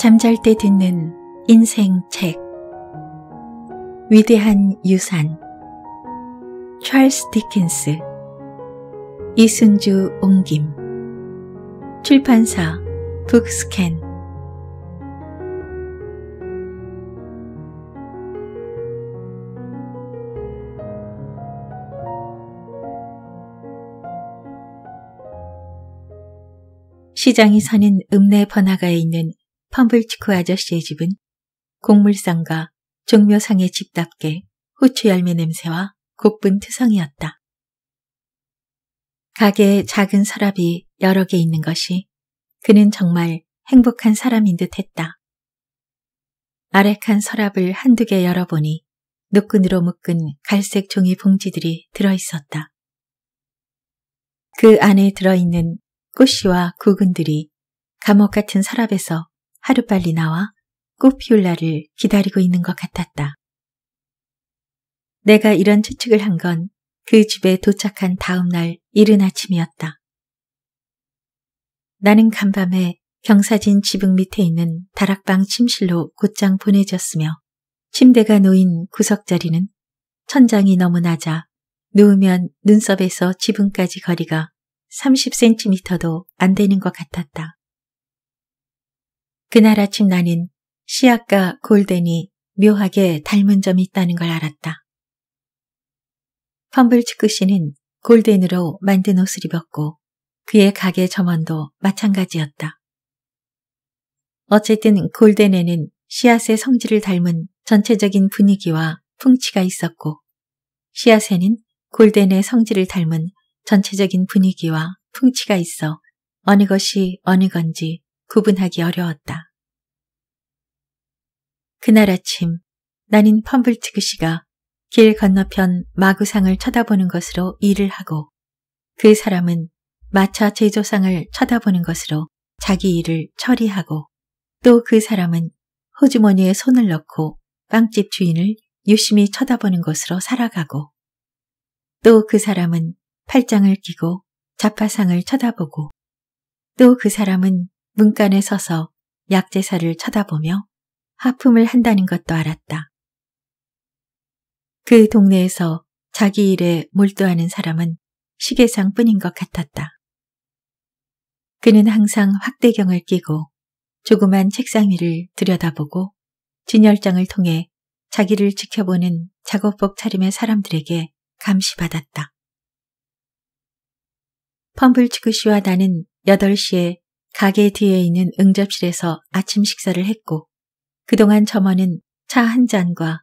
잠잘 때 듣는 인생 책 위대한 유산 찰스 디킨스 이순주 옹김 출판사 북스캔 시장이 서는 읍내 번화가에 있는 펌블치크 아저씨의 집은 곡물상과 종묘상의 집답게 후추 열매 냄새와 곡분 투성이었다. 가게에 작은 서랍이 여러 개 있는 것이 그는 정말 행복한 사람인 듯 했다. 아렉칸 서랍을 한두 개 열어보니 노끈으로 묶은 갈색 종이 봉지들이 들어있었다. 그 안에 들어있는 꽃씨와 구근들이 감옥 같은 서랍에서 하루빨리 나와 꽃피울 날을 기다리고 있는 것 같았다. 내가 이런 추측을 한 건 그 집에 도착한 다음날 이른 아침이었다. 나는 간밤에 경사진 지붕 밑에 있는 다락방 침실로 곧장 보내졌으며 침대가 놓인 구석자리는 천장이 너무 낮아 누우면 눈썹에서 지붕까지 거리가 30cm도 안 되는 것 같았다. 그날 아침 나는 시아과 골덴이 묘하게 닮은 점이 있다는 걸 알았다. 펌블츠크 씨는 골덴으로 만든 옷을 입었고 그의 가게 점원도 마찬가지였다. 어쨌든 골덴에는 씨앗의 성질을 닮은 전체적인 분위기와 풍치가 있었고 씨앗에는 골덴의 성질을 닮은 전체적인 분위기와 풍치가 있어 어느 것이 어느 건지 구분하기 어려웠다. 그날 아침 나는 펌블트그 씨가 길 건너편 마구상을 쳐다보는 것으로 일을 하고 그 사람은 마차 제조상을 쳐다보는 것으로 자기 일을 처리하고 또 그 사람은 호주머니에 손을 넣고 빵집 주인을 유심히 쳐다보는 것으로 살아가고 또 그 사람은 팔짱을 끼고 자파상을 쳐다보고 또 그 사람은 문간에 서서 약재사를 쳐다보며 하품을 한다는 것도 알았다. 그 동네에서 자기 일에 몰두하는 사람은 시계상 뿐인 것 같았다. 그는 항상 확대경을 끼고 조그만 책상 위를 들여다보고 진열장을 통해 자기를 지켜보는 작업복 차림의 사람들에게 감시받았다. 펌블치크 씨와 나는 8시에 가게 뒤에 있는 응접실에서 아침 식사를 했고 그동안 점원은 차 한 잔과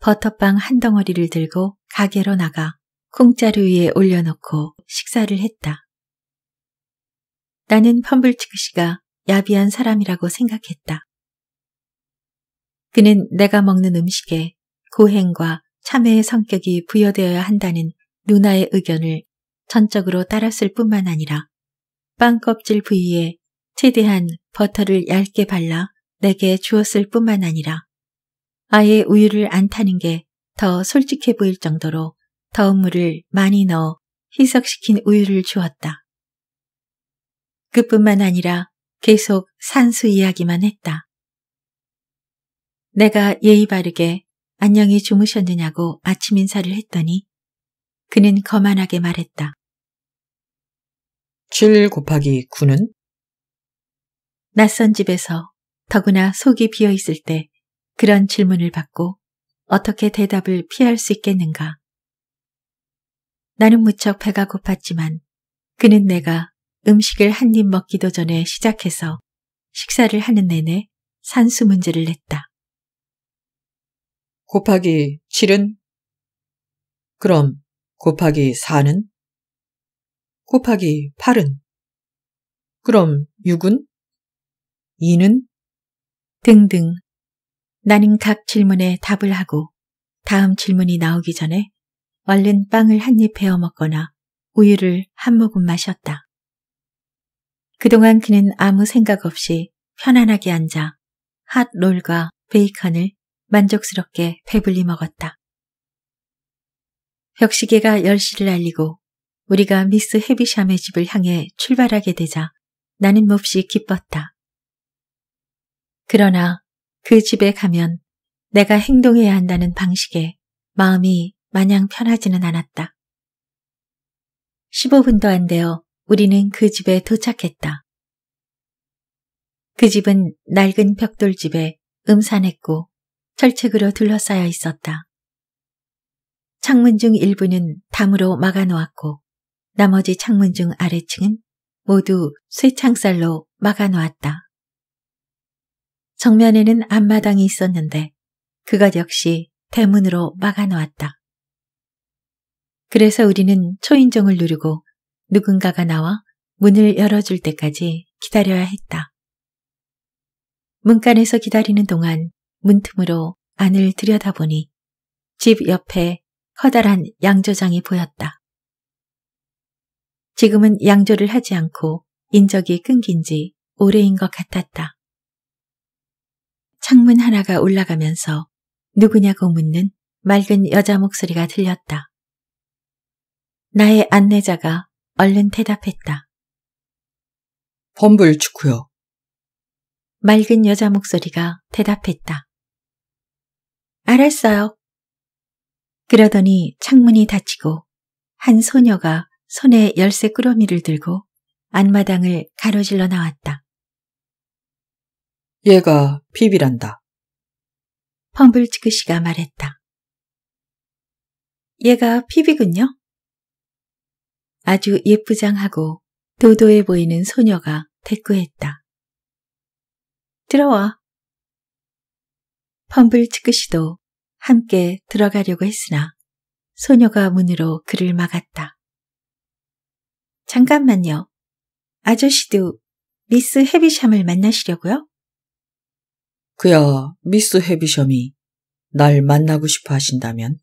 버터빵 한 덩어리를 들고 가게로 나가 쿵자루 위에 올려놓고 식사를 했다. 나는 펌블치크 씨가 야비한 사람이라고 생각했다. 그는 내가 먹는 음식에 고행과 참회의 성격이 부여되어야 한다는 누나의 의견을 전적으로 따랐을 뿐만 아니라 빵 껍질 부위에 최대한 버터를 얇게 발라 내게 주었을 뿐만 아니라 아예 우유를 안 타는 게 더 솔직해 보일 정도로 더운 물을 많이 넣어 희석시킨 우유를 주었다. 그뿐만 아니라 계속 산수 이야기만 했다. 내가 예의 바르게 안녕히 주무셨느냐고 아침 인사를 했더니 그는 거만하게 말했다. 7 곱하기 9는 낯선 집에서 더구나 속이 비어 있을 때 그런 질문을 받고 어떻게 대답을 피할 수 있겠는가. 나는 무척 배가 고팠지만 그는 내가 음식을 한 입 먹기도 전에 시작해서 식사를 하는 내내 산수 문제를 냈다. 곱하기 7은? 그럼 곱하기 4는? 곱하기 8은? 그럼 6은? 이는? 등등. 나는 각 질문에 답을 하고 다음 질문이 나오기 전에 얼른 빵을 한 입 베어 먹거나 우유를 한 모금 마셨다. 그동안 그는 아무 생각 없이 편안하게 앉아 핫롤과 베이컨을 만족스럽게 배불리 먹었다. 벽시계가 10시를 알리고 우리가 미스 헤비샴의 집을 향해 출발하게 되자 나는 몹시 기뻤다. 그러나 그 집에 가면 내가 행동해야 한다는 방식에 마음이 마냥 편하지는 않았다. 15분도 안 되어 우리는 그 집에 도착했다. 그 집은 낡은 벽돌집에 음산했고 철책으로 둘러싸여 있었다. 창문 중 일부는 담으로 막아놓았고 나머지 창문 중 아래층은 모두 쇠창살로 막아놓았다. 정면에는 앞마당이 있었는데 그것 역시 대문으로 막아놓았다. 그래서 우리는 초인종을 누르고 누군가가 나와 문을 열어줄 때까지 기다려야 했다. 문간에서 기다리는 동안 문틈으로 안을 들여다보니 집 옆에 커다란 양조장이 보였다. 지금은 양조를 하지 않고 인적이 끊긴 지 오래인 것 같았다. 창문 하나가 올라가면서 누구냐고 묻는 맑은 여자 목소리가 들렸다. 나의 안내자가 얼른 대답했다. 펌블 축구요. 맑은 여자 목소리가 대답했다. 알았어요. 그러더니 창문이 닫히고 한 소녀가 손에 열쇠 꾸러미를 들고 안마당을 가로질러 나왔다. 얘가 피비란다. 펌블치크 씨가 말했다. 얘가 피비군요. 아주 예쁘장하고 도도해 보이는 소녀가 대꾸했다. 들어와. 펌블치크 씨도 함께 들어가려고 했으나 소녀가 문으로 그를 막았다. 잠깐만요. 아저씨도 미스 헤비샴을 만나시려고요? 그야 미스 헤비셔이날 만나고 싶어 하신다면?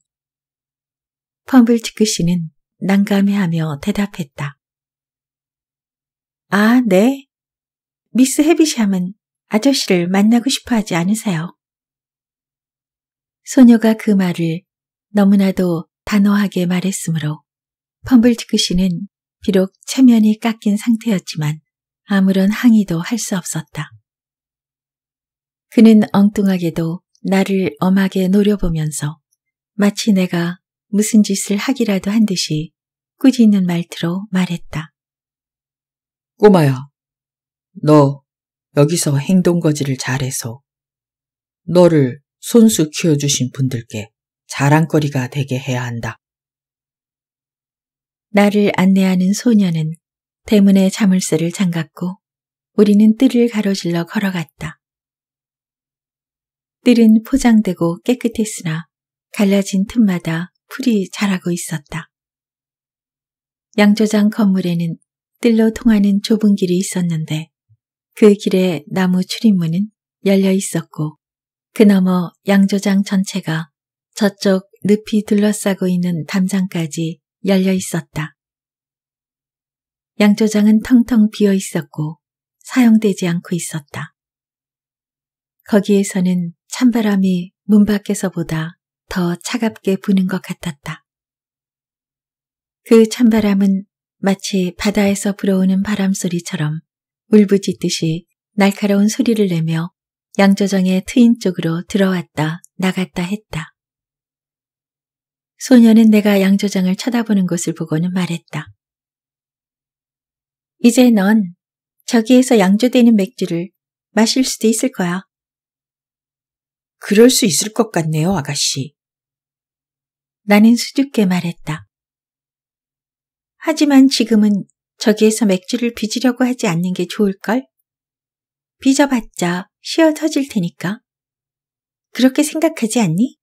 펌블티크 씨는 난감해하며 대답했다. 아, 네. 미스 헤비샴은 아저씨를 만나고 싶어 하지 않으세요. 소녀가 그 말을 너무나도 단호하게 말했으므로 펌블티크 씨는 비록 체면이 깎인 상태였지만 아무런 항의도 할 수 없었다. 그는 엉뚱하게도 나를 엄하게 노려보면서 마치 내가 무슨 짓을 하기라도 한 듯이 꾸짖는 말투로 말했다. 꼬마야, 너 여기서 행동거지를 잘해서 너를 손수 키워주신 분들께 자랑거리가 되게 해야 한다. 나를 안내하는 소녀는 대문에 자물쇠를 잠갔고 우리는 뜰을 가로질러 걸어갔다. 뜰은 포장되고 깨끗했으나 갈라진 틈마다 풀이 자라고 있었다. 양조장 건물에는 뜰로 통하는 좁은 길이 있었는데 그길에 나무 출입문은 열려 있었고 그 너머 양조장 전체가 저쪽 늪이 둘러싸고 있는 담장까지 열려 있었다. 양조장은 텅텅 비어 있었고 사용되지 않고 있었다. 거기에서는 찬바람이 문 밖에서보다 더 차갑게 부는 것 같았다. 그 찬바람은 마치 바다에서 불어오는 바람소리처럼 울부짖듯이 날카로운 소리를 내며 양조정의 트인 쪽으로 들어왔다 나갔다 했다. 소녀는 내가 양조장을 쳐다보는 것을 보고는 말했다. 이제 넌 저기에서 양조되는 맥주를 마실 수도 있을 거야. 그럴 수 있을 것 같네요, 아가씨. 나는 수줍게 말했다. 하지만 지금은 저기에서 맥주를 빚으려고 하지 않는 게 좋을걸? 빚어봤자 쉬어 터질 테니까. 그렇게 생각하지 않니?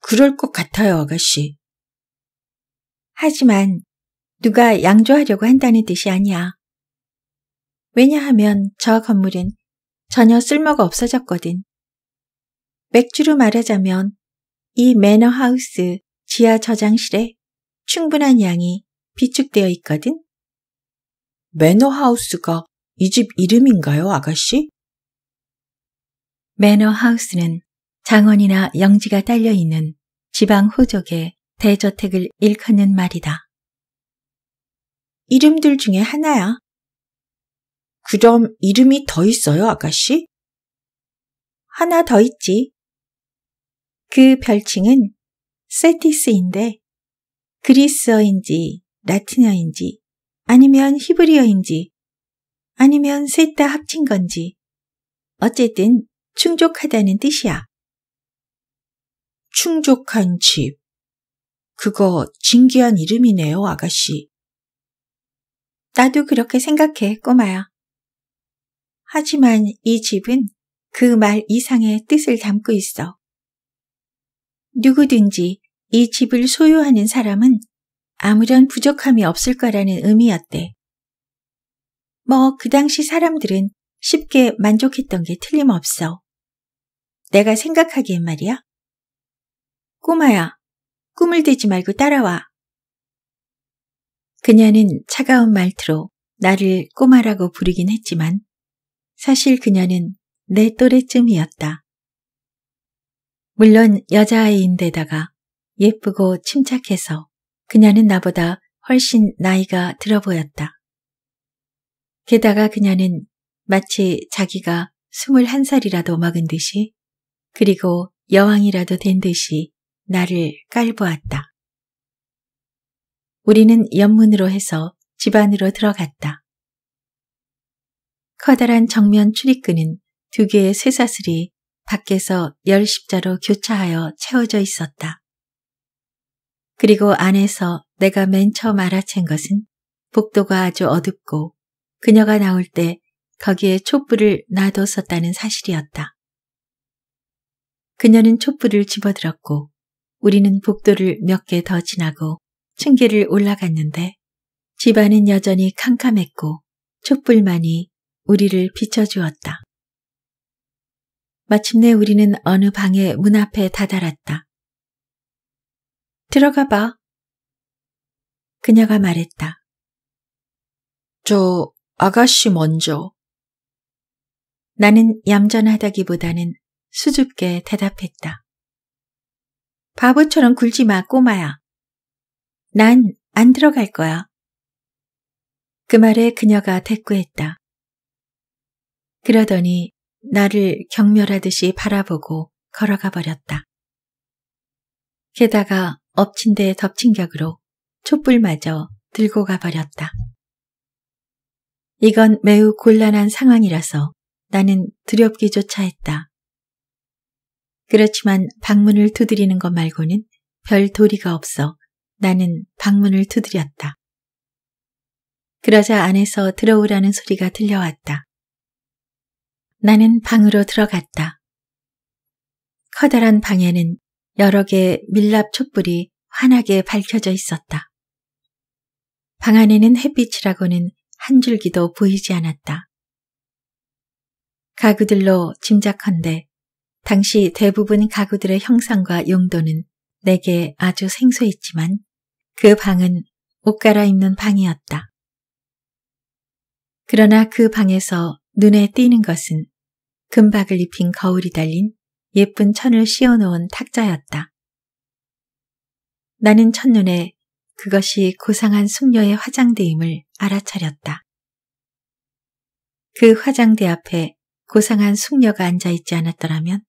그럴 것 같아요, 아가씨. 하지만 누가 양조하려고 한다는 뜻이 아니야. 왜냐하면 저 건물은 전혀 쓸모가 없어졌거든. 맥주로 말하자면 이 매너하우스 지하 저장실에 충분한 양이 비축되어 있거든. 매너하우스가 이 집 이름인가요, 아가씨? 매너하우스는 장원이나 영지가 딸려있는 지방 호족의 대저택을 일컫는 말이다. 이름들 중에 하나야. 그럼 이름이 더 있어요, 아가씨? 하나 더 있지. 그 별칭은 세티스인데 그리스어인지 라틴어인지 아니면 히브리어인지 아니면 셋 다 합친 건지 어쨌든 충족하다는 뜻이야. 충족한 집. 그거 진귀한 이름이네요, 아가씨. 나도 그렇게 생각해, 꼬마야. 하지만 이 집은 그 말 이상의 뜻을 담고 있어. 누구든지 이 집을 소유하는 사람은 아무런 부족함이 없을 거라는 의미였대. 뭐 그 당시 사람들은 쉽게 만족했던 게 틀림없어. 내가 생각하기엔 말이야. 꼬마야, 꿈을 대지 말고 따라와. 그녀는 차가운 말투로 나를 꼬마라고 부르긴 했지만 사실 그녀는 내 또래쯤이었다. 물론 여자아이인데다가 예쁘고 침착해서 그녀는 나보다 훨씬 나이가 들어 보였다. 게다가 그녀는 마치 자기가 21살이라도 먹은 듯이 그리고 여왕이라도 된 듯이 나를 깔보았다. 우리는 연문으로 해서 집 안으로 들어갔다. 커다란 정면 출입구는 두 개의 쇠사슬이 밖에서 열 십자로 교차하여 채워져 있었다. 그리고 안에서 내가 맨 처음 알아챈 것은 복도가 아주 어둡고 그녀가 나올 때 거기에 촛불을 놔뒀었다는 사실이었다. 그녀는 촛불을 집어들었고 우리는 복도를 몇 개 더 지나고 층계를 올라갔는데 집안은 여전히 캄캄했고 촛불만이 우리를 비춰주었다. 마침내 우리는 어느 방의 문 앞에 다다랐다. 들어가 봐. 그녀가 말했다. 저 아가씨 먼저. 나는 얌전하다기보다는 수줍게 대답했다. 바보처럼 굴지 마, 꼬마야. 난 안 들어갈 거야. 그 말에 그녀가 대꾸했다. 그러더니 나를 경멸하듯이 바라보고 걸어가 버렸다. 게다가 엎친 데 덮친 격으로 촛불마저 들고 가 버렸다. 이건 매우 곤란한 상황이라서 나는 두렵기조차 했다. 그렇지만 방문을 두드리는 것 말고는 별 도리가 없어 나는 방문을 두드렸다. 그러자 안에서 들어오라는 소리가 들려왔다. 나는 방으로 들어갔다. 커다란 방에는 여러 개의 밀랍 촛불이 환하게 밝혀져 있었다. 방 안에는 햇빛이라고는 한 줄기도 보이지 않았다. 가구들로 짐작한데 당시 대부분 가구들의 형상과 용도는 내게 아주 생소했지만 그 방은 옷 갈아입는 방이었다. 그러나 그 방에서 눈에 띄는 것은 금박을 입힌 거울이 달린 예쁜 천을 씌워놓은 탁자였다. 나는 첫눈에 그것이 고상한 숙녀의 화장대임을 알아차렸다. 그 화장대 앞에 고상한 숙녀가 앉아있지 않았더라면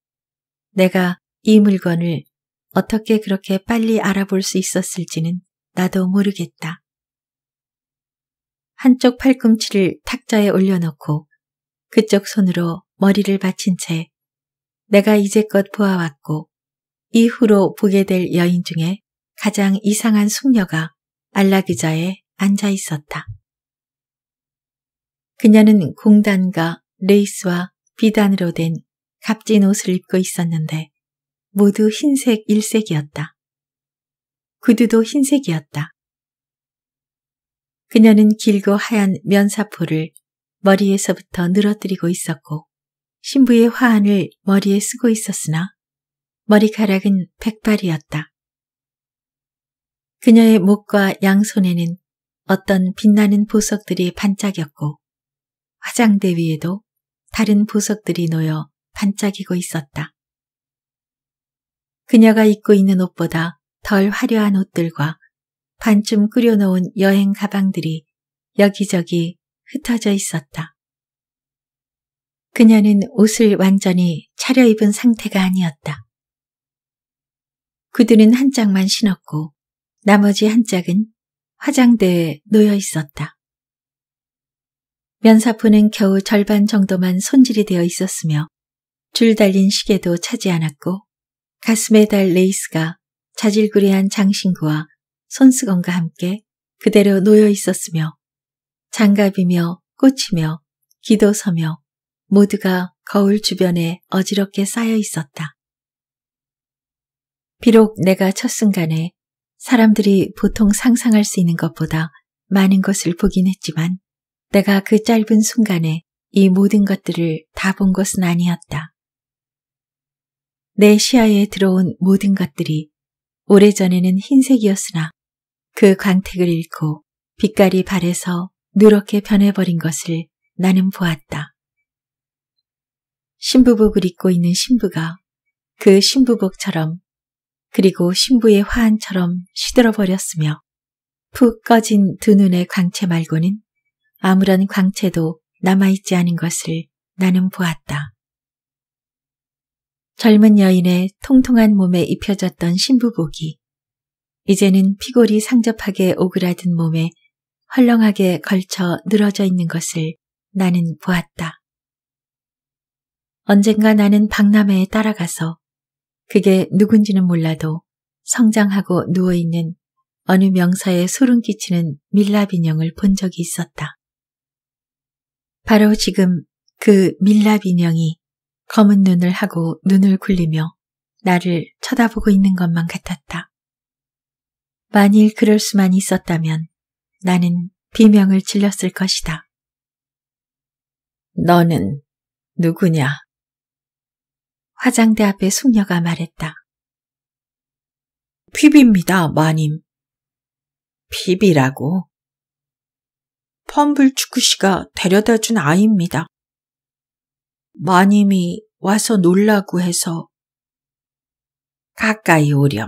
내가 이 물건을 어떻게 그렇게 빨리 알아볼 수 있었을지는 나도 모르겠다. 한쪽 팔꿈치를 탁자에 올려놓고 그쪽 손으로 머리를 받친 채 내가 이제껏 보아왔고 이후로 보게 될 여인 중에 가장 이상한 숙녀가 안락의자에 앉아 있었다. 그녀는 공단과 레이스와 비단으로 된 값진 옷을 입고 있었는데 모두 흰색 일색이었다. 구두도 흰색이었다. 그녀는 길고 하얀 면사포를 머리에서부터 늘어뜨리고 있었고 신부의 화환을 머리에 쓰고 있었으나 머리카락은 백발이었다. 그녀의 목과 양손에는 어떤 빛나는 보석들이 반짝였고 화장대 위에도 다른 보석들이 놓여 반짝이고 있었다. 그녀가 입고 있는 옷보다 덜 화려한 옷들과 반쯤 꾸려놓은 여행 가방들이 여기저기 흩어져 있었다. 그녀는 옷을 완전히 차려입은 상태가 아니었다. 구두는 한 짝만 신었고 나머지 한 짝은 화장대에 놓여 있었다. 면사포는 겨우 절반 정도만 손질이 되어 있었으며 줄 달린 시계도 차지 않았고 가슴에 달 레이스가 자질구레한 장신구와 손수건과 함께 그대로 놓여 있었으며 장갑이며 꽃이며 기도서며 모두가 거울 주변에 어지럽게 쌓여 있었다. 비록 내가 첫 순간에 사람들이 보통 상상할 수 있는 것보다 많은 것을 보긴 했지만 내가 그 짧은 순간에 이 모든 것들을 다 본 것은 아니었다. 내 시야에 들어온 모든 것들이 오래전에는 흰색이었으나 그 광택을 잃고 빛깔이 발해서 누렇게 변해버린 것을 나는 보았다. 신부복을 입고 있는 신부가 그 신부복처럼 그리고 신부의 화안처럼 시들어버렸으며 푹 꺼진 두 눈의 광채 말고는 아무런 광채도 남아있지 않은 것을 나는 보았다. 젊은 여인의 통통한 몸에 입혀졌던 신부복이 이제는 피골이 상접하게 오그라든 몸에 헐렁하게 걸쳐 늘어져 있는 것을 나는 보았다. 언젠가 나는 박람회에 따라가서 그게 누군지는 몰라도 성장하고 누워있는 어느 명사에 소름 끼치는 밀랍 인형을 본 적이 있었다. 바로 지금 그 밀랍 인형이 검은 눈을 하고 눈을 굴리며 나를 쳐다보고 있는 것만 같았다. 만일 그럴 수만 있었다면 나는 비명을 질렀을 것이다. 너는 누구냐? 화장대 앞에 숙녀가 말했다. 피비입니다, 마님. 피비라고? 펌블축구 씨가 데려다 준 아이입니다. 마님이 와서 놀라고 해서 가까이 오렴.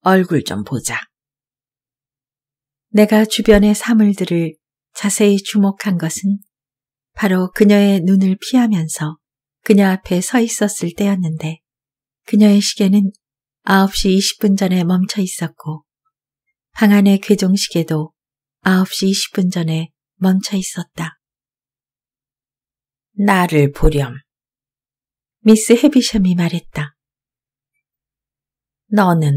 얼굴 좀 보자. 내가 주변의 사물들을 자세히 주목한 것은 바로 그녀의 눈을 피하면서 그녀 앞에 서 있었을 때였는데 그녀의 시계는 9시 20분 전에 멈춰 있었고 방 안의 괴종시계도 9시 20분 전에 멈춰 있었다. 나를 보렴. 미스 헤비샴이 말했다. 너는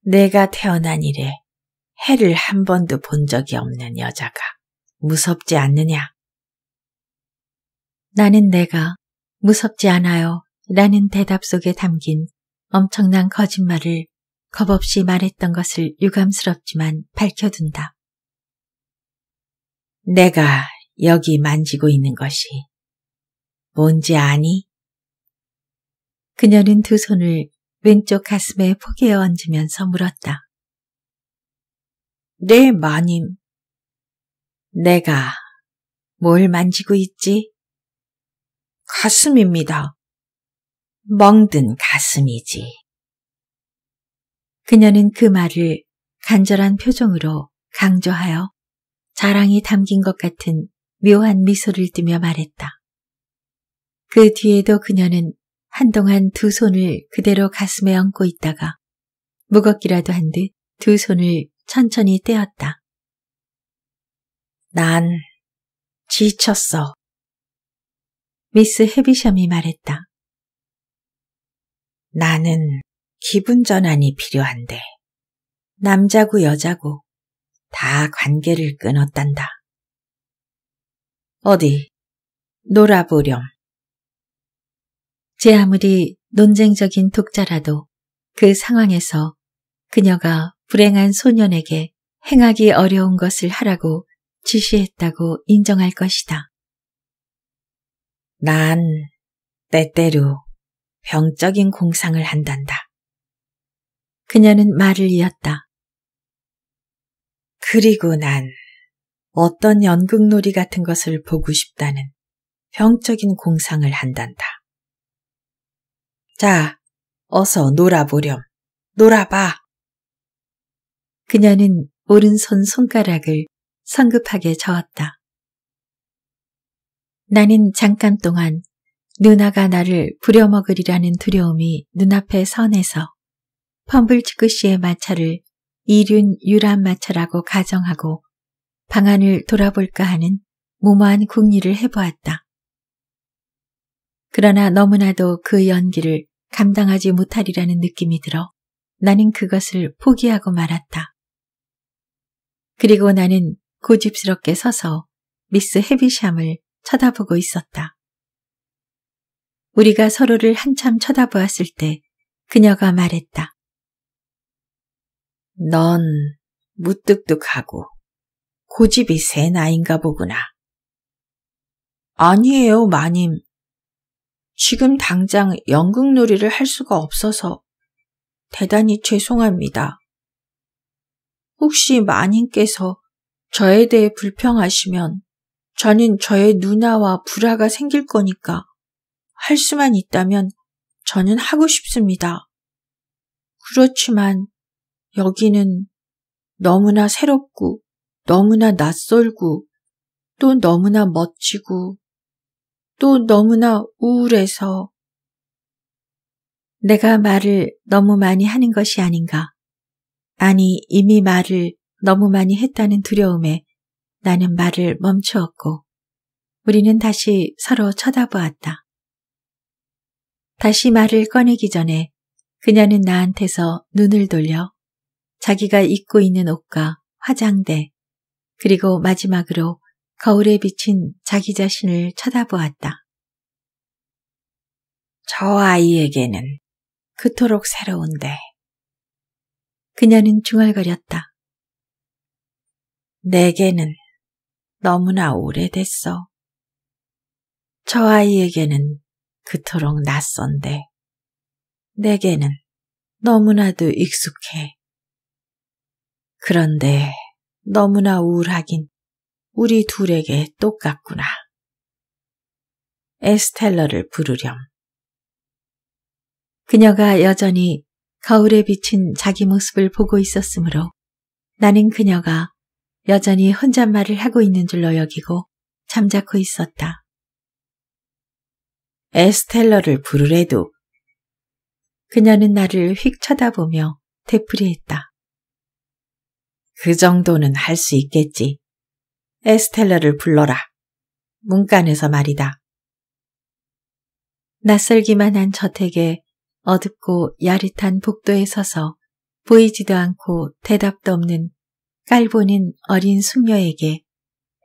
내가 태어난 이래 해를 한 번도 본 적이 없는 여자가 무섭지 않느냐? 나는 내가 무섭지 않아요 라는 대답 속에 담긴 엄청난 거짓말을 겁없이 말했던 것을 유감스럽지만 밝혀둔다. 내가 여기 만지고 있는 것이 뭔지 아니? 그녀는 두 손을 왼쪽 가슴에 포개어 얹으면서 물었다. 내 마님. 내가 뭘 만지고 있지? 가슴입니다. 멍든 가슴이지. 그녀는 그 말을 간절한 표정으로 강조하여 자랑이 담긴 것 같은 묘한 미소를 띠며 말했다. 그 뒤에도 그녀는 한동안 두 손을 그대로 가슴에 얹고 있다가 무겁기라도 한 듯 두 손을 천천히 떼었다. 난 지쳤어. 미스 헤비샴이 말했다. 나는 기분 전환이 필요한데 남자고 여자고 다 관계를 끊었단다. 어디 놀아보렴. 제 아무리 논쟁적인 독자라도 그 상황에서 그녀가 불행한 소년에게 행하기 어려운 것을 하라고 지시했다고 인정할 것이다. 난 때때로 병적인 공상을 한단다. 그녀는 말을 이었다. 그리고 난 어떤 연극놀이 같은 것을 보고 싶다는 병적인 공상을 한단다. 자, 어서 놀아보렴. 놀아봐. 그녀는 오른손 손가락을 성급하게 저었다. 나는 잠깐 동안 누나가 나를 부려먹으리라는 두려움이 눈앞에 선해서 펌블치크씨의 마차를 이륜 유람 마차라고 가정하고 방안을 돌아볼까 하는 무모한 궁리를 해보았다. 그러나 너무나도 그 연기를 감당하지 못하리라는 느낌이 들어 나는 그것을 포기하고 말았다. 그리고 나는 고집스럽게 서서 미스 헤비샴을 쳐다보고 있었다. 우리가 서로를 한참 쳐다보았을 때 그녀가 말했다. 넌 무뚝뚝하고 고집이 센 아인가 보구나. 아니에요, 마님. 지금 당장 연극놀이를 할 수가 없어서 대단히 죄송합니다. 혹시 마님께서 저에 대해 불평하시면 저는 저의 누나와 불화가 생길 거니까 할 수만 있다면 저는 하고 싶습니다. 그렇지만 여기는 너무나 새롭고 너무나 낯설고 또 너무나 멋지고 또 너무나 우울해서 내가 말을 너무 많이 하는 것이 아닌가. 아니 이미 말을 너무 많이 했다는 두려움에 나는 말을 멈추었고 우리는 다시 서로 쳐다보았다. 다시 말을 꺼내기 전에 그녀는 나한테서 눈을 돌려 자기가 입고 있는 옷과 화장대 그리고 마지막으로 거울에 비친 자기 자신을 쳐다보았다. 저 아이에게는 그토록 새로운데 그녀는 중얼거렸다. 내게는 너무나 오래됐어. 저 아이에게는 그토록 낯선데, 내게는 너무나도 익숙해. 그런데 너무나 우울하긴 우리 둘에게 똑같구나. 에스텔러를 부르렴. 그녀가 여전히 거울에 비친 자기 모습을 보고 있었으므로 나는 그녀가 여전히 혼잣말을 하고 있는 줄로 여기고 잠자코 있었다. 에스텔러를 부르래도 그녀는 나를 휙 쳐다보며 되풀이했다. 그 정도는 할 수 있겠지. 에스텔러를 불러라. 문간에서 말이다. 낯설기만 한 저택에 어둡고 야릇한 복도에 서서 보이지도 않고 대답도 없는 깔보는 어린 숙녀에게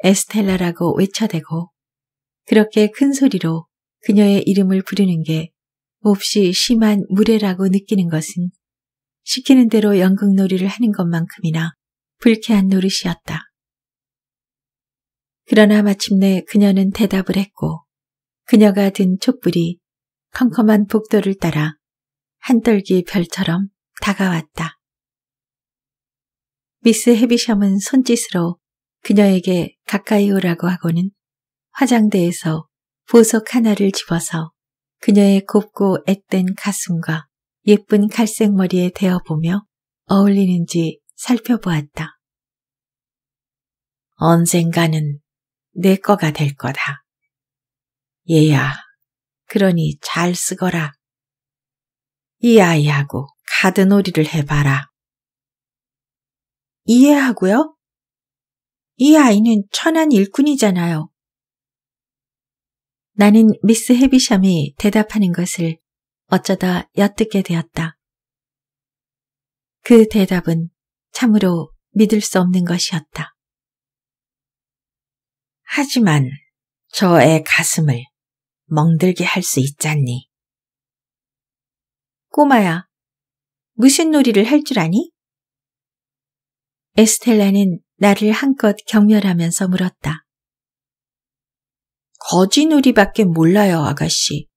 에스텔라라고 외쳐대고 그렇게 큰 소리로 그녀의 이름을 부르는 게 몹시 심한 무례라고 느끼는 것은 시키는 대로 연극놀이를 하는 것만큼이나 불쾌한 노릇이었다. 그러나 마침내 그녀는 대답을 했고 그녀가 든 촛불이 컴컴한 복도를 따라 한떨기 별처럼 다가왔다. 미스 헤비샴은 손짓으로 그녀에게 가까이 오라고 하고는 화장대에서 보석 하나를 집어서 그녀의 곱고 앳된 가슴과 예쁜 갈색 머리에 대어보며 어울리는지 살펴보았다. 언젠가는 내 거가 될 거다. 얘야, 그러니 잘 쓰거라. 이 아이하고 카드놀이를 해봐라. 이해하고요? 이 아이는 천한 일꾼이잖아요. 나는 미스 헤비샴이 대답하는 것을 어쩌다 엿듣게 되었다. 그 대답은 참으로 믿을 수 없는 것이었다. 하지만 저의 가슴을 멍들게 할 수 있잖니. 꼬마야, 무슨 놀이를 할 줄 아니? 에스텔라는 나를 한껏 경멸하면서 물었다. 거지놀이밖에 몰라요, 아가씨.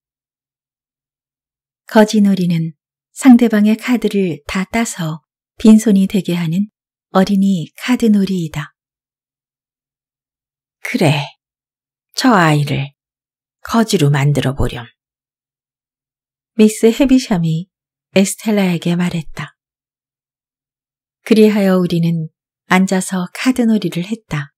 거지놀이는 상대방의 카드를 다 따서 빈손이 되게 하는 어린이 카드놀이이다. 그래, 저 아이를 거지로 만들어 보렴. 미스 헤비샴이 에스텔라에게 말했다. 그리하여 우리는 앉아서 카드놀이를 했다.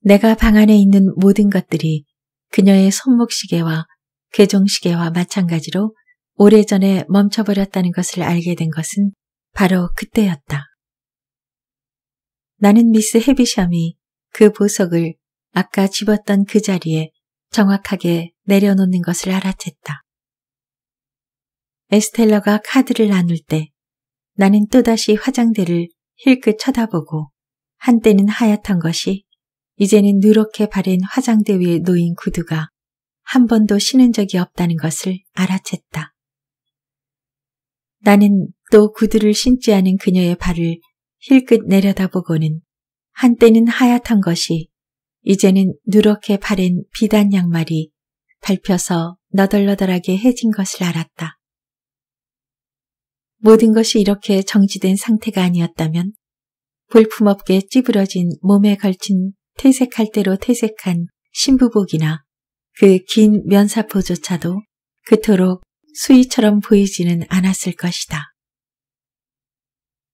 내가 방 안에 있는 모든 것들이 그녀의 손목시계와 개종시계와 마찬가지로 오래전에 멈춰버렸다는 것을 알게 된 것은 바로 그때였다. 나는 미스 헤비샴이 그 보석을 아까 집었던 그 자리에 정확하게 내려놓는 것을 알아챘다. 에스텔러가 카드를 나눌 때 나는 또다시 화장대를 힐끗 쳐다보고 한때는 하얗던 것이 이제는 누렇게 바랜 화장대 위에 놓인 구두가 한 번도 신은 적이 없다는 것을 알아챘다. 나는 또 구두를 신지 않은 그녀의 발을 힐끗 내려다보고는 한때는 하얗던 것이 이제는 누렇게 바랜 비단 양말이 밟혀서 너덜너덜하게 해진 것을 알았다. 모든 것이 이렇게 정지된 상태가 아니었다면 볼품없게 찌부러진 몸에 걸친 퇴색할 대로 퇴색한 신부복이나 그 긴 면사포조차도 그토록 수위처럼 보이지는 않았을 것이다.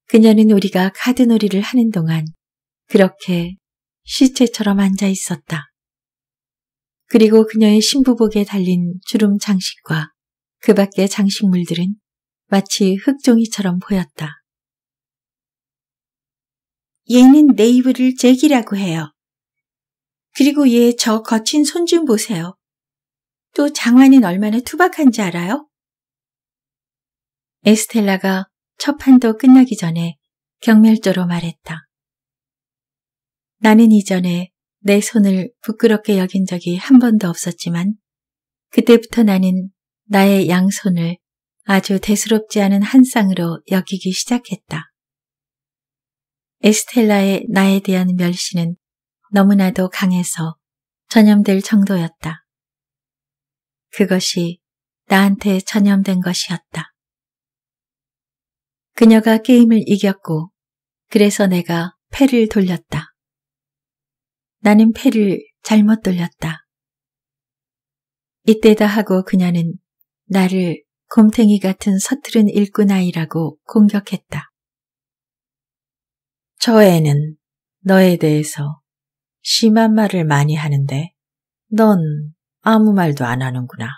그녀는 우리가 카드놀이를 하는 동안 그렇게 시체처럼 앉아 있었다. 그리고 그녀의 신부복에 달린 주름 장식과 그 밖의 장식물들은 마치 흑종이처럼 보였다. 얘는 내 이불을 제기라고 해요. 그리고 얘 저 거친 손 좀 보세요. 또 장화는 얼마나 투박한지 알아요? 에스텔라가 첫 판도 끝나기 전에 경멸조로 말했다. 나는 이전에 내 손을 부끄럽게 여긴 적이 한 번도 없었지만 그때부터 나는 나의 양손을 아주 대수롭지 않은 한 쌍으로 여기기 시작했다. 에스텔라의 나에 대한 멸시는 너무나도 강해서 전염될 정도였다. 그것이 나한테 전염된 것이었다. 그녀가 게임을 이겼고 그래서 내가 패를 돌렸다. 나는 패를 잘못 돌렸다. 이때다 하고 그녀는 나를 곰탱이 같은 서투른 일꾼아이라고 공격했다. 저 애는 너에 대해서 심한 말을 많이 하는데 넌 아무 말도 안 하는구나.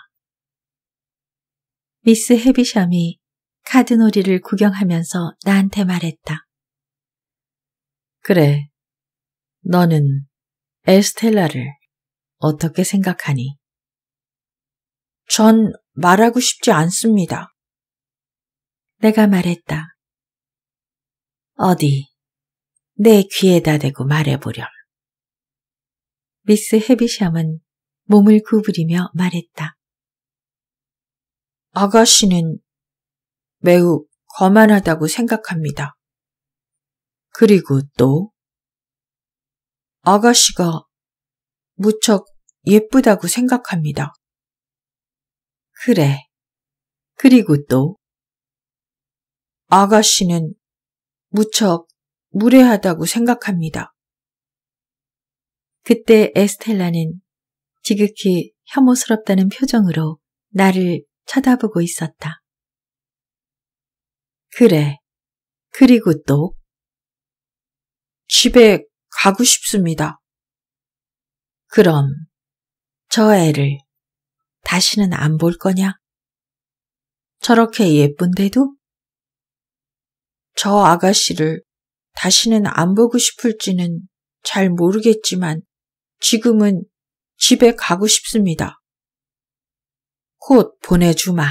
미스 헤비샴이 카드놀이를 구경하면서 나한테 말했다. 그래, 너는 에스텔라를 어떻게 생각하니? 전 말하고 싶지 않습니다. 내가 말했다. 어디? 내 귀에다 대고 말해보렴. 미스 헤비샴은 몸을 구부리며 말했다. 아가씨는 매우 거만하다고 생각합니다. 그리고 또 아가씨가 무척 예쁘다고 생각합니다. 그래. 그리고 또 아가씨는 무척 무례하다고 생각합니다. 그때 에스텔라는 지극히 혐오스럽다는 표정으로 나를 쳐다보고 있었다. 그래. 그리고 또 집에 가고 싶습니다. 그럼 저 애를 다시는 안 볼 거냐? 저렇게 예쁜데도? 저 아가씨를 다시는 안 보고 싶을지는 잘 모르겠지만 지금은 집에 가고 싶습니다. 곧 보내주마.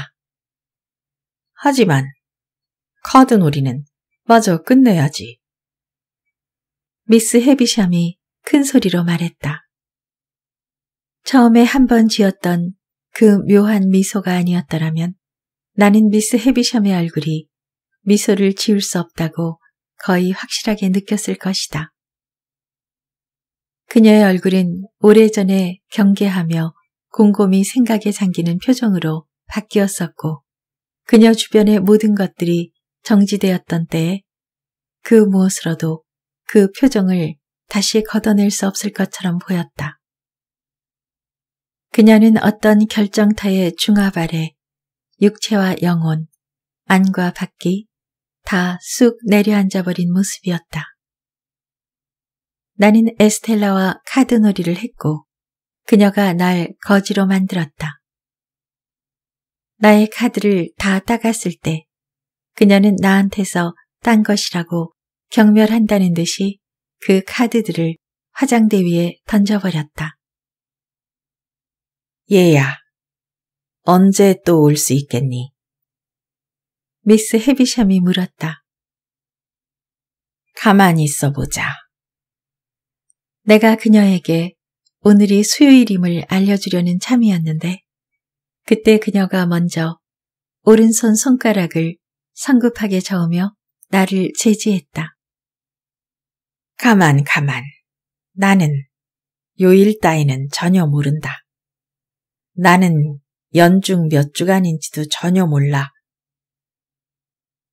하지만 카드놀이는 마저 끝내야지. 미스 헤비샴이 큰 소리로 말했다. 처음에 한번 지었던 그 묘한 미소가 아니었더라면 나는 미스 헤비샴의 얼굴이 미소를 지울 수 없다고 거의 확실하게 느꼈을 것이다. 그녀의 얼굴은 오래전에 경계하며 곰곰이 생각에 잠기는 표정으로 바뀌었었고 그녀 주변의 모든 것들이 정지되었던 때에 그 무엇으로도 그 표정을 다시 걷어낼 수 없을 것처럼 보였다. 그녀는 어떤 결정타의 중압 아래 육체와 영혼, 안과 밖이 다 쑥 내려앉아버린 모습이었다. 나는 에스텔라와 카드놀이를 했고 그녀가 날 거지로 만들었다. 나의 카드를 다 따갔을 때 그녀는 나한테서 딴 것이라고 경멸한다는 듯이 그 카드들을 화장대 위에 던져버렸다. 얘야, 언제 또 올 수 있겠니? 미스 헤비샴이 물었다. 가만히 있어 보자. 내가 그녀에게 오늘이 수요일임을 알려주려는 참이었는데 그때 그녀가 먼저 오른손 손가락을 성급하게 저으며 나를 제지했다. 가만 가만 나는 요일 따위는 전혀 모른다. 나는 연중 몇 주간인지도 전혀 몰라.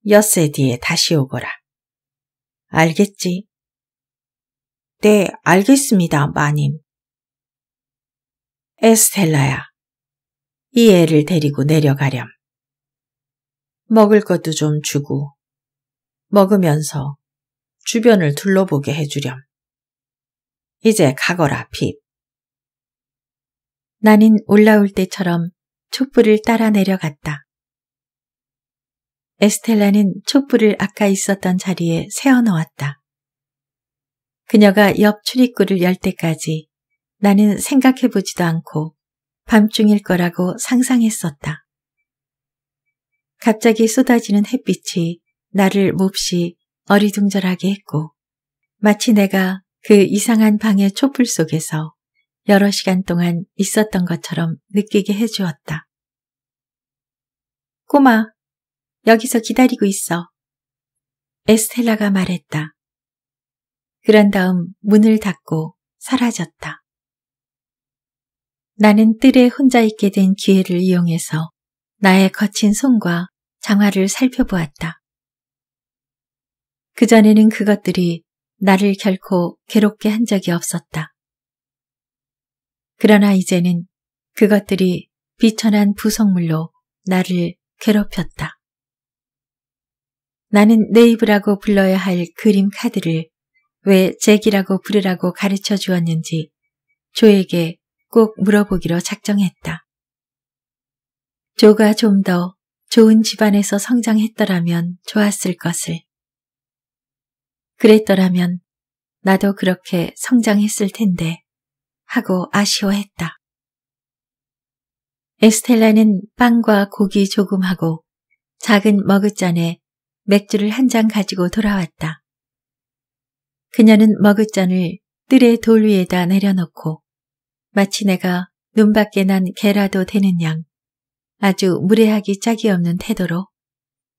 엿새 뒤에 다시 오거라. 알겠지? 네, 알겠습니다, 마님. 에스텔라야, 이 애를 데리고 내려가렴. 먹을 것도 좀 주고, 먹으면서 주변을 둘러보게 해주렴. 이제 가거라, 핍. 나는 올라올 때처럼 촛불을 따라 내려갔다. 에스텔라는 촛불을 아까 있었던 자리에 세워 놓았다 그녀가 옆 출입구를 열 때까지 나는 생각해보지도 않고 밤중일 거라고 상상했었다. 갑자기 쏟아지는 햇빛이 나를 몹시 어리둥절하게 했고 마치 내가 그 이상한 방의 촛불 속에서 여러 시간 동안 있었던 것처럼 느끼게 해주었다. 꼬마, 여기서 기다리고 있어. 에스텔라가 말했다. 그런 다음 문을 닫고 사라졌다. 나는 뜰에 혼자 있게 된 기회를 이용해서 나의 거친 손과 장화를 살펴보았다. 그전에는 그것들이 나를 결코 괴롭게 한 적이 없었다. 그러나 이제는 그것들이 비천한 부속물로 나를 괴롭혔다. 나는 네이브라고 불러야 할 그림 카드를 왜 잭이라고 부르라고 가르쳐 주었는지 조에게 꼭 물어보기로 작정했다. 조가 좀 더 좋은 집안에서 성장했더라면 좋았을 것을. 그랬더라면 나도 그렇게 성장했을 텐데 하고 아쉬워했다. 에스텔라는 빵과 고기 조금하고 작은 머그잔에 맥주를 한 잔 가지고 돌아왔다. 그녀는 머그잔을 뜰의 돌 위에다 내려놓고 마치 내가 눈 밖에 난 개라도 되는 양 아주 무례하기 짝이 없는 태도로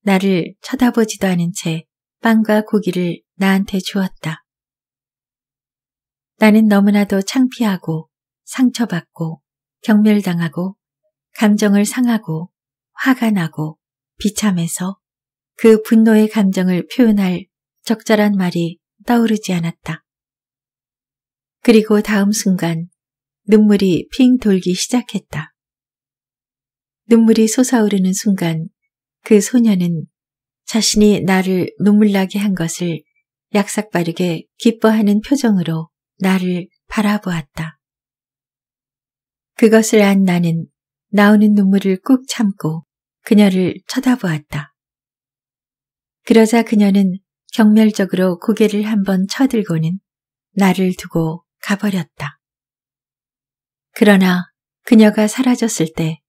나를 쳐다보지도 않은 채 빵과 고기를 나한테 주었다. 나는 너무나도 창피하고 상처받고 경멸당하고 감정을 상하고 화가 나고 비참해서 그 분노의 감정을 표현할 적절한 말이 떠오르지 않았다. 그리고 다음 순간 눈물이 핑 돌기 시작했다. 눈물이 솟아오르는 순간 그 소녀는 자신이 나를 눈물나게 한 것을 약삭 빠르게 기뻐하는 표정으로 나를 바라보았다. 그것을 안 나는 나오는 눈물을 꾹 참고 그녀를 쳐다보았다. 그러자 그녀는 경멸적으로 고개를 한번 쳐들고는 나를 두고 가버렸다. 그러나 그녀가 사라졌을 때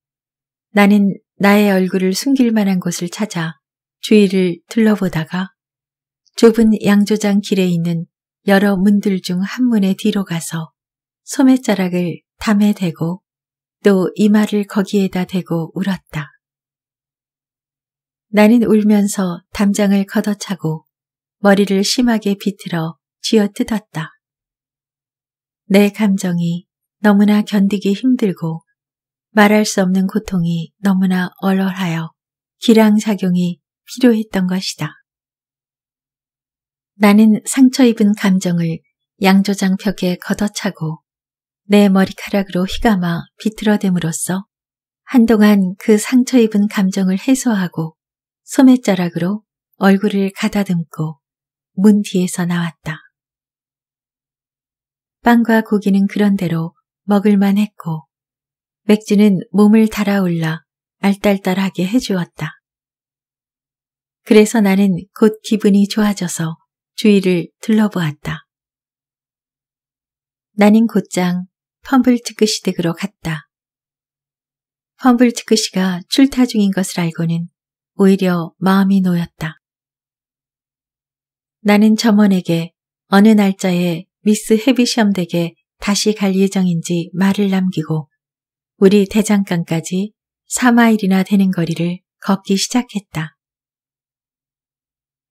나는 나의 얼굴을 숨길 만한 곳을 찾아 주위를 둘러보다가 좁은 양조장 길에 있는 여러 문들 중 한 문의 뒤로 가서 소매자락을 담에 대고 또 이마를 거기에다 대고 울었다. 나는 울면서 담장을 걷어차고 머리를 심하게 비틀어 쥐어 뜯었다. 내 감정이 너무나 견디기 힘들고 말할 수 없는 고통이 너무나 얼얼하여 기량작용이 필요했던 것이다. 나는 상처 입은 감정을 양조장 벽에 걷어차고 내 머리카락으로 휘감아 비틀어댐으로써 한동안 그 상처 입은 감정을 해소하고 소매자락으로 얼굴을 가다듬고 문 뒤에서 나왔다. 빵과 고기는 그런대로 먹을만 했고 맥주는 몸을 달아올라 알딸딸하게 해주었다. 그래서 나는 곧 기분이 좋아져서 주위를 둘러보았다. 나는 곧장 펌블트크 시 댁으로 갔다. 펌블트크 시가 출타 중인 것을 알고는 오히려 마음이 놓였다. 나는 점원에게 어느 날짜에 미스 헤비시엄 댁에 다시 갈 예정인지 말을 남기고 우리 대장간까지 4마일이나 되는 거리를 걷기 시작했다.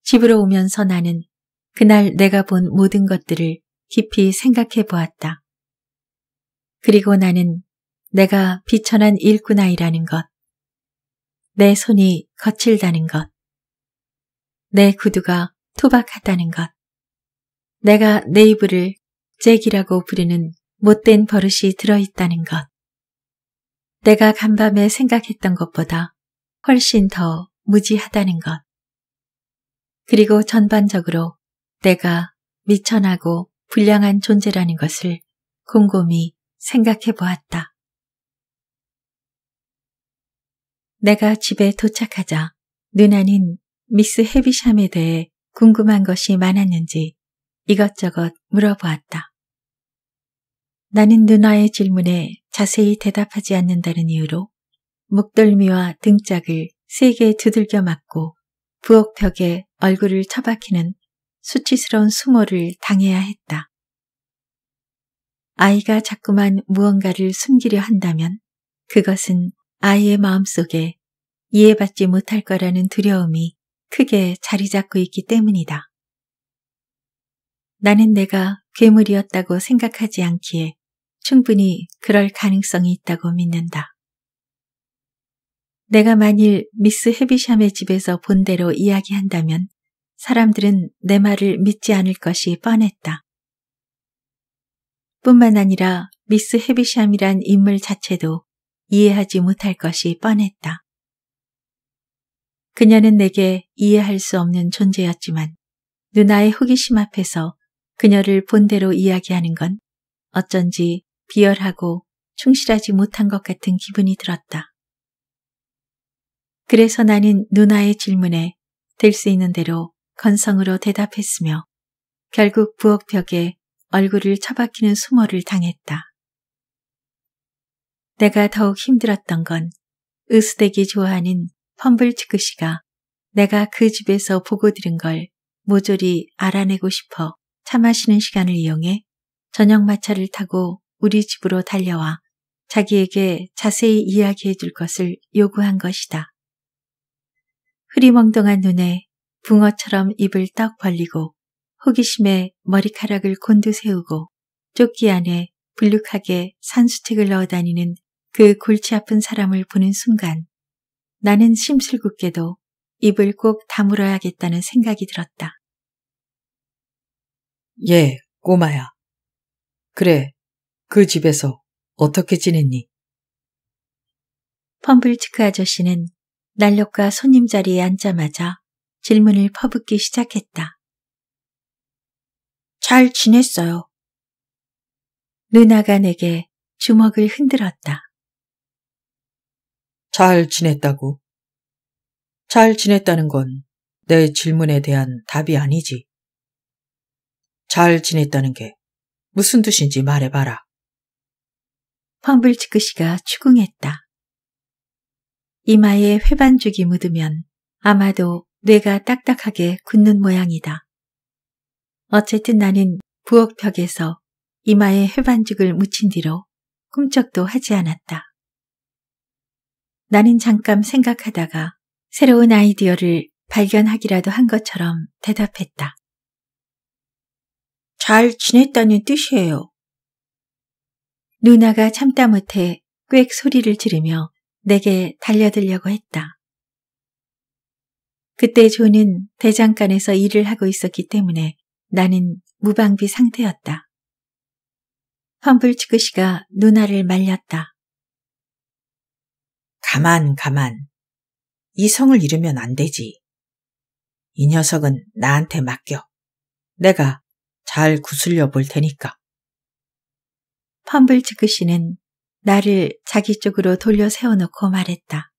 집으로 오면서 나는 그날 내가 본 모든 것들을 깊이 생각해 보았다. 그리고 나는 내가 비천한 일꾼아이라는 것, 내 손이 거칠다는 것, 내 구두가 토박하다는 것, 내가 내 이불을 잭이라고 부르는 못된 버릇이 들어있다는 것, 내가 간밤에 생각했던 것보다 훨씬 더 무지하다는 것, 그리고 전반적으로 내가 미천하고 불량한 존재라는 것을 곰곰이 생각해 보았다. 내가 집에 도착하자 누나는 미스 헤비샴에 대해 궁금한 것이 많았는지 이것저것 물어보았다. 나는 누나의 질문에 자세히 대답하지 않는다는 이유로 목덜미와 등짝을 세게 두들겨 맞고 부엌 벽에 얼굴을 처박히는 수치스러운 수모를 당해야 했다. 아이가 자꾸만 무언가를 숨기려 한다면 그것은 아이의 마음속에 이해받지 못할 거라는 두려움이 크게 자리 잡고 있기 때문이다. 나는 내가 괴물이었다고 생각하지 않기에 충분히 그럴 가능성이 있다고 믿는다. 내가 만일 미스 헤비샴의 집에서 본대로 이야기한다면 사람들은 내 말을 믿지 않을 것이 뻔했다. 뿐만 아니라 미스 헤비샴이란 인물 자체도 이해하지 못할 것이 뻔했다. 그녀는 내게 이해할 수 없는 존재였지만 누나의 호기심 앞에서 그녀를 본대로 이야기하는 건 어쩐지 비열하고 충실하지 못한 것 같은 기분이 들었다. 그래서 나는 누나의 질문에 될 수 있는 대로 건성으로 대답했으며 결국 부엌벽에 얼굴을 처박히는 수모를 당했다. 내가 더욱 힘들었던 건 으스대기 좋아하는 펌블치크 씨가 내가 그 집에서 보고 들은 걸 모조리 알아내고 싶어 차 마시는 시간을 이용해 저녁 마차를 타고 우리 집으로 달려와 자기에게 자세히 이야기해 줄 것을 요구한 것이다. 흐리멍덩한 눈에 붕어처럼 입을 딱 벌리고 호기심에 머리카락을 곤두세우고 조끼 안에 불룩하게 산수책을 넣어 다니는 그 골치 아픈 사람을 보는 순간 나는 심술궂게도 입을 꼭 다물어야겠다는 생각이 들었다. 예, 꼬마야. 그래, 그 집에서 어떻게 지냈니? 펌블치크 아저씨는 날렵과 손님 자리에 앉자마자 질문을 퍼붓기 시작했다. 잘 지냈어요. 누나가 내게 주먹을 흔들었다. 잘 지냈다고. 잘 지냈다는 건 내 질문에 대한 답이 아니지. 잘 지냈다는 게 무슨 뜻인지 말해봐라. 펌블츠크 씨가 추궁했다. 이마에 회반죽이 묻으면 아마도 뇌가 딱딱하게 굳는 모양이다. 어쨌든 나는 부엌 벽에서 이마에 회반죽을 묻힌 뒤로 꿈쩍도 하지 않았다. 나는 잠깐 생각하다가 새로운 아이디어를 발견하기라도 한 것처럼 대답했다. 잘 지냈다는 뜻이에요. 누나가 참다 못해 꽥 소리를 지르며 내게 달려들려고 했다. 그때 존은 대장간에서 일을 하고 있었기 때문에 나는 무방비 상태였다. 펌블치크 씨가 누나를 말렸다. 가만, 가만. 이성을 잃으면 안 되지. 이 녀석은 나한테 맡겨. 내가 잘 구슬려 볼 테니까. 펌블치크 씨는 나를 자기 쪽으로 돌려 세워놓고 말했다.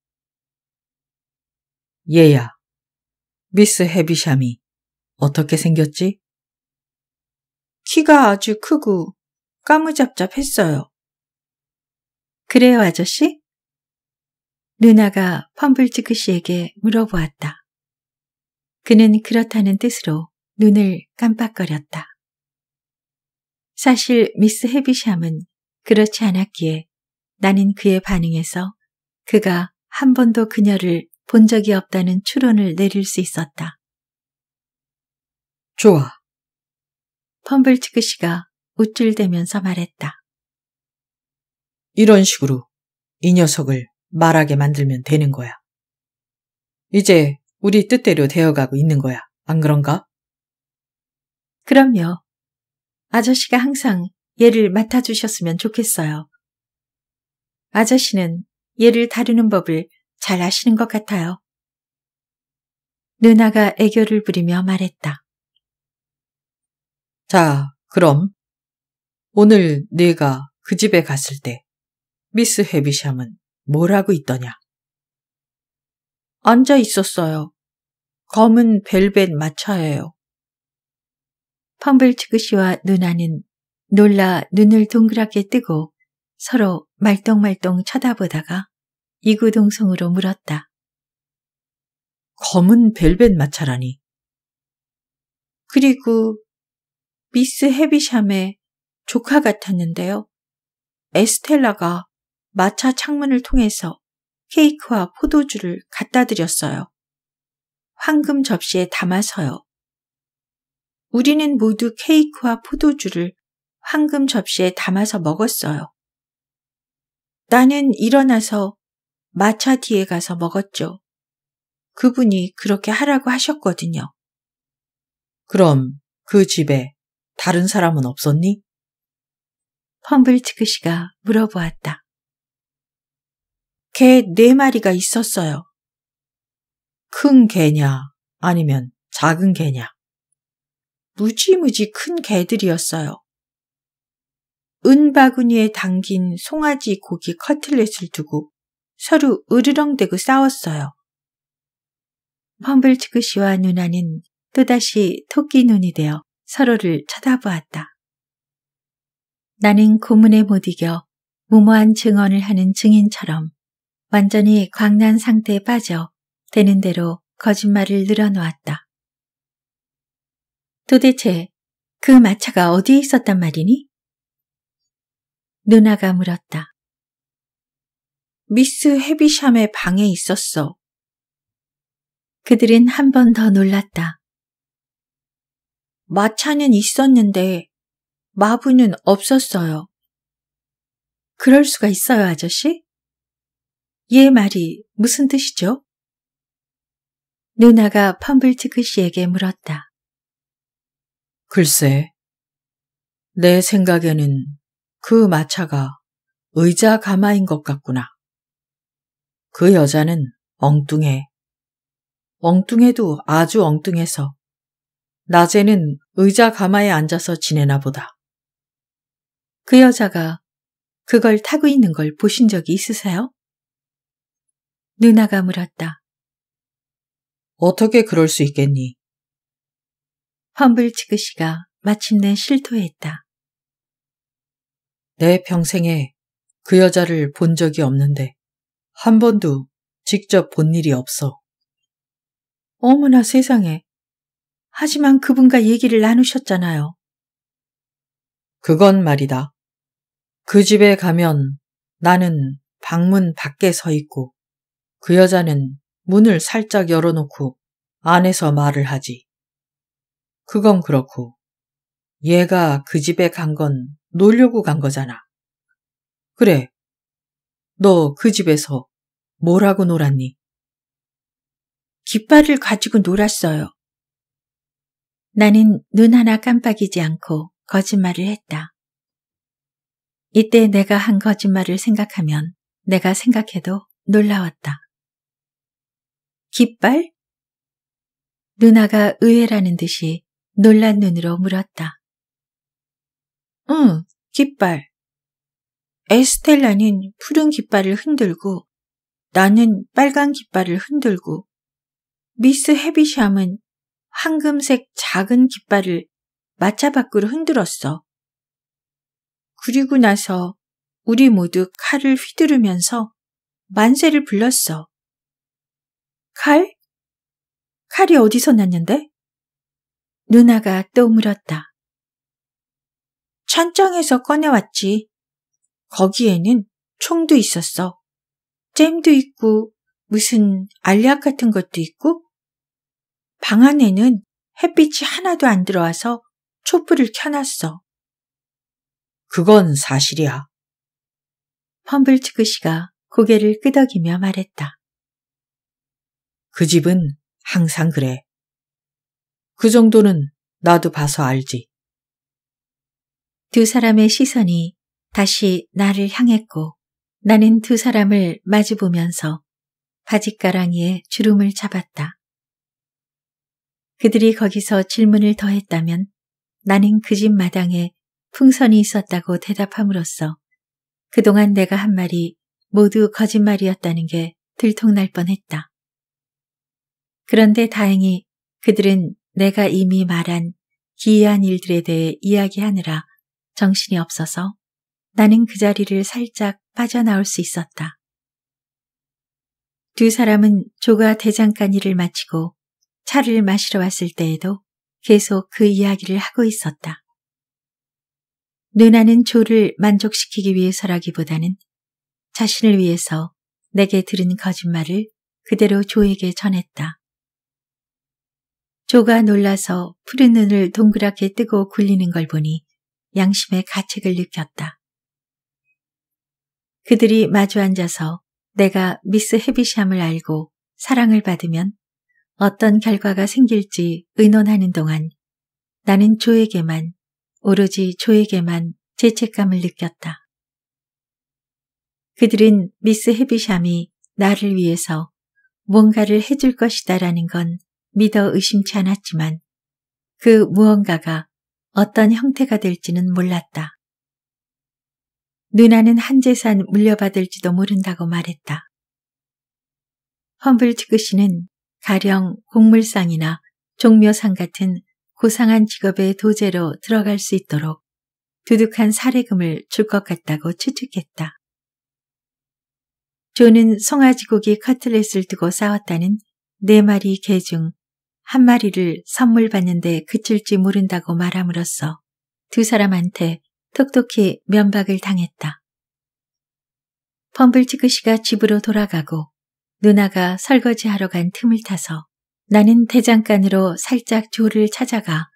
얘야, 미스 헤비샴이 어떻게 생겼지? 키가 아주 크고 까무잡잡했어요. 그래요, 아저씨? 누나가 펌블지크 씨에게 물어보았다. 그는 그렇다는 뜻으로 눈을 깜빡거렸다. 사실 미스 헤비샴은 그렇지 않았기에 나는 그의 반응에서 그가 한 번도 그녀를 본 적이 없다는 추론을 내릴 수 있었다. 좋아. 펌블치크 씨가 우쭐대면서 말했다. 이런 식으로 이 녀석을 말하게 만들면 되는 거야. 이제 우리 뜻대로 되어가고 있는 거야. 안 그런가? 그럼요. 아저씨가 항상 얘를 맡아주셨으면 좋겠어요. 아저씨는 얘를 다루는 법을 잘 아시는 것 같아요. 누나가 애교를 부리며 말했다. 자, 그럼 오늘 네가 그 집에 갔을 때 미스 헤비샴은 뭘 하고 있더냐? 앉아 있었어요. 검은 벨벳 마차예요. 펌블치그시와 누나는 놀라 눈을 동그랗게 뜨고 서로 말똥말똥 쳐다보다가 이구동성으로 물었다. 검은 벨벳 마차라니. 그리고 미스 헤비샴의 조카 같았는데요. 에스텔라가 마차 창문을 통해서 케이크와 포도주를 갖다 드렸어요. 황금 접시에 담아서요. 우리는 모두 케이크와 포도주를 황금 접시에 담아서 먹었어요. 나는 일어나서 마차 뒤에 가서 먹었죠. 그분이 그렇게 하라고 하셨거든요. 그럼 그 집에 다른 사람은 없었니? 펌블트크 씨가 물어보았다. 개 네 마리가 있었어요. 큰 개냐 아니면 작은 개냐? 무지무지 큰 개들이었어요. 은바구니에 담긴 송아지 고기 커틀렛을 두고 서로 으르렁대고 싸웠어요. 펌블치크 씨와 누나는 또다시 토끼 눈이 되어 서로를 쳐다보았다. 나는 고문에 못 이겨 무모한 증언을 하는 증인처럼 완전히 광난 상태에 빠져 되는 대로 거짓말을 늘어놓았다. 도대체 그 마차가 어디에 있었단 말이니? 누나가 물었다. 미스 헤비샴의 방에 있었어. 그들은 한 번 더 놀랐다. 마차는 있었는데 마부는 없었어요. 그럴 수가 있어요, 아저씨? 얘 말이 무슨 뜻이죠? 누나가 펌블티크 씨에게 물었다. 글쎄, 내 생각에는 그 마차가 의자 가마인 것 같구나. 그 여자는 엉뚱해. 엉뚱해도 아주 엉뚱해서 낮에는 의자 가마에 앉아서 지내나 보다. 그 여자가 그걸 타고 있는 걸 보신 적이 있으세요? 누나가 물었다. 어떻게 그럴 수 있겠니? 험블치그씨가 마침내 실토했다. 내 평생에 그 여자를 본 적이 없는데 한 번도 직접 본 일이 없어. 어머나 세상에. 하지만 그분과 얘기를 나누셨잖아요. 그건 말이다. 그 집에 가면 나는 방문 밖에 서 있고 그 여자는 문을 살짝 열어놓고 안에서 말을 하지. 그건 그렇고 얘가 그 집에 간 건 놀려고 간 거잖아. 그래, 너그 집에서 뭐라고 놀았니? 깃발을 가지고 놀았어요. 나는 눈 하나 깜빡이지 않고 거짓말을 했다. 이때 내가 한 거짓말을 생각하면 내가 생각해도 놀라웠다. 깃발? 누나가 의외라는 듯이 놀란 눈으로 물었다. 응, 깃발. 에스텔라는 푸른 깃발을 흔들고 나는 빨간 깃발을 흔들고 미스 헤비샴은 황금색 작은 깃발을 마차 밖으로 흔들었어. 그리고 나서 우리 모두 칼을 휘두르면서 만세를 불렀어. 칼? 칼이 어디서 났는데? 누나가 또 물었다. 천장에서 꺼내왔지. 거기에는 총도 있었어. 잼도 있고 무슨 알약 같은 것도 있고 방 안에는 햇빛이 하나도 안 들어와서 촛불을 켜놨어. 그건 사실이야. 펌블치크 씨가 고개를 끄덕이며 말했다. 그 집은 항상 그래. 그 정도는 나도 봐서 알지. 두 사람의 시선이 다시 나를 향했고 나는 두 사람을 마주보면서 바짓가랑이에 주름을 잡았다. 그들이 거기서 질문을 더했다면 나는 그 집 마당에 풍선이 있었다고 대답함으로써 그동안 내가 한 말이 모두 거짓말이었다는 게 들통날 뻔했다. 그런데 다행히 그들은 내가 이미 말한 기이한 일들에 대해 이야기하느라 정신이 없어서 나는 그 자리를 살짝 빠져나올 수 있었다. 두 사람은 조가 대장간이를 마치고 차를 마시러 왔을 때에도 계속 그 이야기를 하고 있었다. 누나는 조를 만족시키기 위해서라기보다는 자신을 위해서 내게 들은 거짓말을 그대로 조에게 전했다. 조가 놀라서 푸른 눈을 동그랗게 뜨고 굴리는 걸 보니 양심의 가책을 느꼈다. 그들이 마주 앉아서 내가 미스 헤비샴을 알고 사랑을 받으면 어떤 결과가 생길지 의논하는 동안 나는 조에게만, 오로지 조에게만 죄책감을 느꼈다. 그들은 미스 헤비샴이 나를 위해서 뭔가를 해줄 것이다라는 건 믿어 의심치 않았지만 그 무언가가 어떤 형태가 될지는 몰랐다. 누나는 한 재산 물려받을지도 모른다고 말했다. 험블트크 씨는 가령 곡물상이나 종묘상 같은 고상한 직업의 도제로 들어갈 수 있도록 두둑한 사례금을 줄 것 같다고 추측했다. 조는 송아지고기 커틀렛을 두고 싸웠다는 네 마리 개 중 한 마리를 선물 받는데 그칠지 모른다고 말함으로써 두 사람한테 톡톡히 면박을 당했다. 펌블치크씨가 집으로 돌아가고 누나가 설거지하러 간 틈을 타서 나는 대장간으로 살짝 조를 찾아가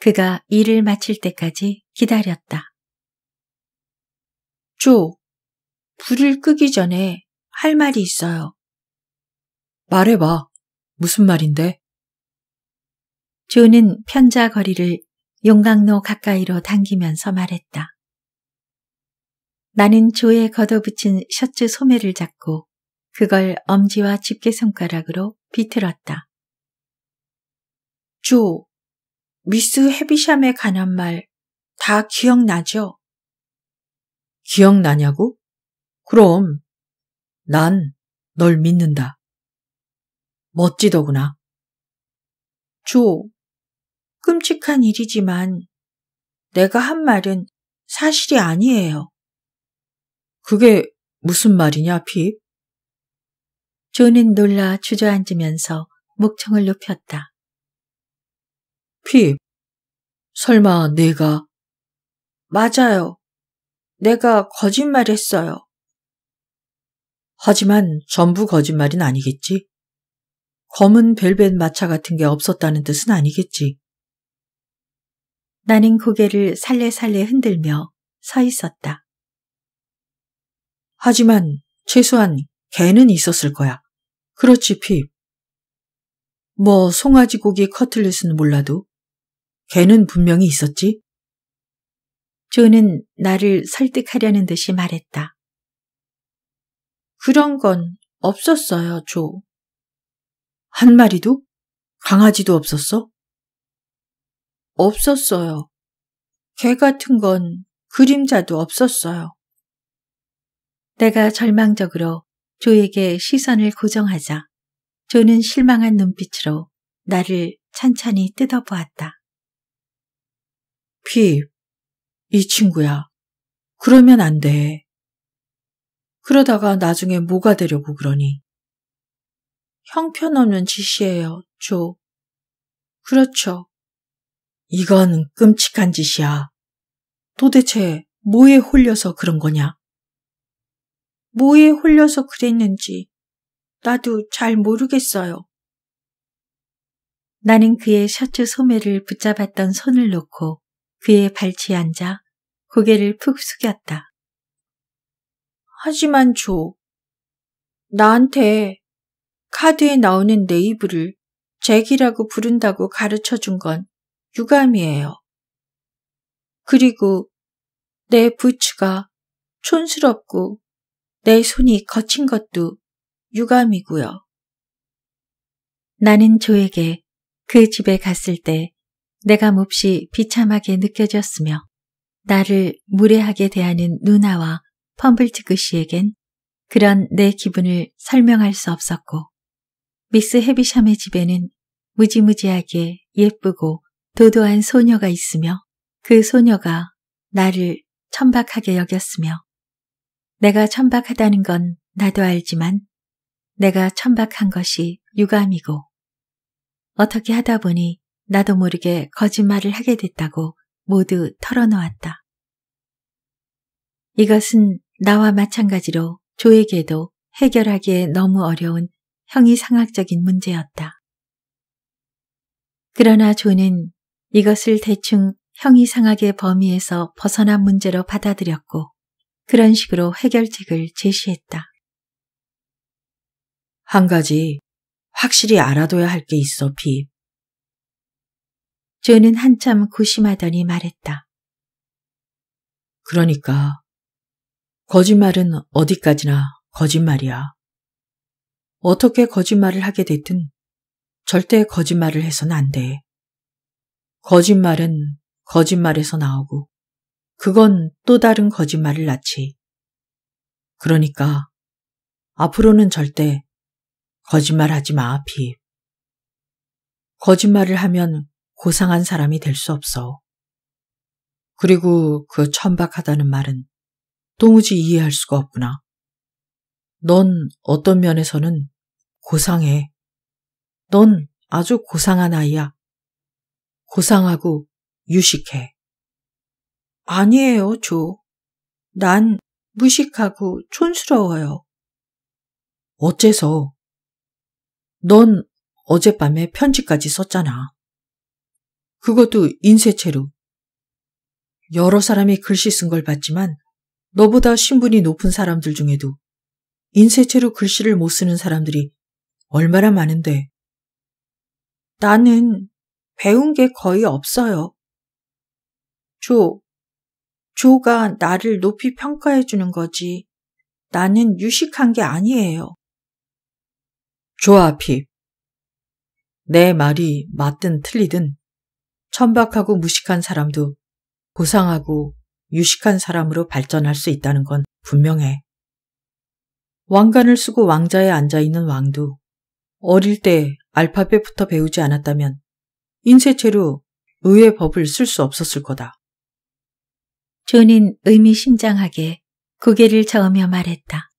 그가 일을 마칠 때까지 기다렸다. 조, 불을 끄기 전에 할 말이 있어요. 말해봐. 무슨 말인데? 조는 편자거리를 용광로 가까이로 당기면서 말했다. 나는 조에 걷어붙인 셔츠 소매를 잡고 그걸 엄지와 집게손가락으로 비틀었다. 조, 미스 헤비샴에 관한 말 다 기억나죠? 기억나냐고? 그럼 난 널 믿는다. 멋지더구나. 조, 끔찍한 일이지만 내가 한 말은 사실이 아니에요. 그게 무슨 말이냐, 피? 존은 놀라 주저앉으면서 목청을 높였다. 피, 설마 내가? 맞아요. 내가 거짓말했어요. 하지만 전부 거짓말은 아니겠지? 검은 벨벳 마차 같은 게 없었다는 뜻은 아니겠지? 나는 고개를 살래살래 흔들며 서 있었다. 하지만 최소한 개는 있었을 거야. 그렇지, 핍. 뭐 송아지 고기 커틀렛은 몰라도 개는 분명히 있었지. 조는 나를 설득하려는 듯이 말했다. 그런 건 없었어요, 조. 한 마리도? 강아지도 없었어? 없었어요. 개 같은 건 그림자도 없었어요. 내가 절망적으로 조에게 시선을 고정하자 조는 실망한 눈빛으로 나를 찬찬히 뜯어보았다. 핍, 이 친구야. 그러면 안 돼. 그러다가 나중에 뭐가 되려고 그러니. 형편없는 짓이에요, 조. 그렇죠. 이건 끔찍한 짓이야. 도대체 뭐에 홀려서 그런 거냐? 뭐에 홀려서 그랬는지 나도 잘 모르겠어요. 나는 그의 셔츠 소매를 붙잡았던 손을 놓고 그의 발치에 앉아 고개를 푹 숙였다. 하지만 조, 나한테 카드에 나오는 네이브를 잭이라고 부른다고 가르쳐 준건 유감이에요. 그리고 내 부츠가 촌스럽고 내 손이 거친 것도 유감이고요. 나는 조에게 그 집에 갔을 때 내가 몹시 비참하게 느껴졌으며 나를 무례하게 대하는 누나와 펌블트그 씨에겐 그런 내 기분을 설명할 수 없었고 미스 헤비샴의 집에는 무지무지하게 예쁘고 도도한 소녀가 있으며 그 소녀가 나를 천박하게 여겼으며 내가 천박하다는 건 나도 알지만 내가 천박한 것이 유감이고 어떻게 하다 보니 나도 모르게 거짓말을 하게 됐다고 모두 털어놓았다. 이것은 나와 마찬가지로 조에게도 해결하기에 너무 어려운 형이상학적인 문제였다. 그러나 조는 이것을 대충 형이 상하게 범위에서 벗어난 문제로 받아들였고 그런 식으로 해결책을 제시했다. 한 가지 확실히 알아둬야 할 게 있어, 핍. 조는 한참 고심하더니 말했다. 그러니까 거짓말은 어디까지나 거짓말이야. 어떻게 거짓말을 하게 됐든 절대 거짓말을 해선 안 돼. 거짓말은 거짓말에서 나오고 그건 또 다른 거짓말을 낳지. 그러니까 앞으로는 절대 거짓말하지 마, 핍. 거짓말을 하면 고상한 사람이 될 수 없어. 그리고 그 천박하다는 말은 도무지 이해할 수가 없구나. 넌 어떤 면에서는 고상해. 넌 아주 고상한 아이야. 고상하고 유식해. 아니에요, 조. 난 무식하고 촌스러워요. 어째서? 넌 어젯밤에 편지까지 썼잖아. 그것도 인쇄체로. 여러 사람이 글씨 쓴 걸 봤지만 너보다 신분이 높은 사람들 중에도 인쇄체로 글씨를 못 쓰는 사람들이 얼마나 많은데. 나는 배운 게 거의 없어요. 조, 조가 나를 높이 평가해 주는 거지. 나는 유식한 게 아니에요. 조아핍. 내 말이 맞든 틀리든 천박하고 무식한 사람도 보상하고 유식한 사람으로 발전할 수 있다는 건 분명해. 왕관을 쓰고 왕자에 앉아 있는 왕도 어릴 때 알파벳부터 배우지 않았다면 인쇄체로 의회 법을 쓸 수 없었을 거다. 존인 의미심장하게 고개를 저으며 말했다.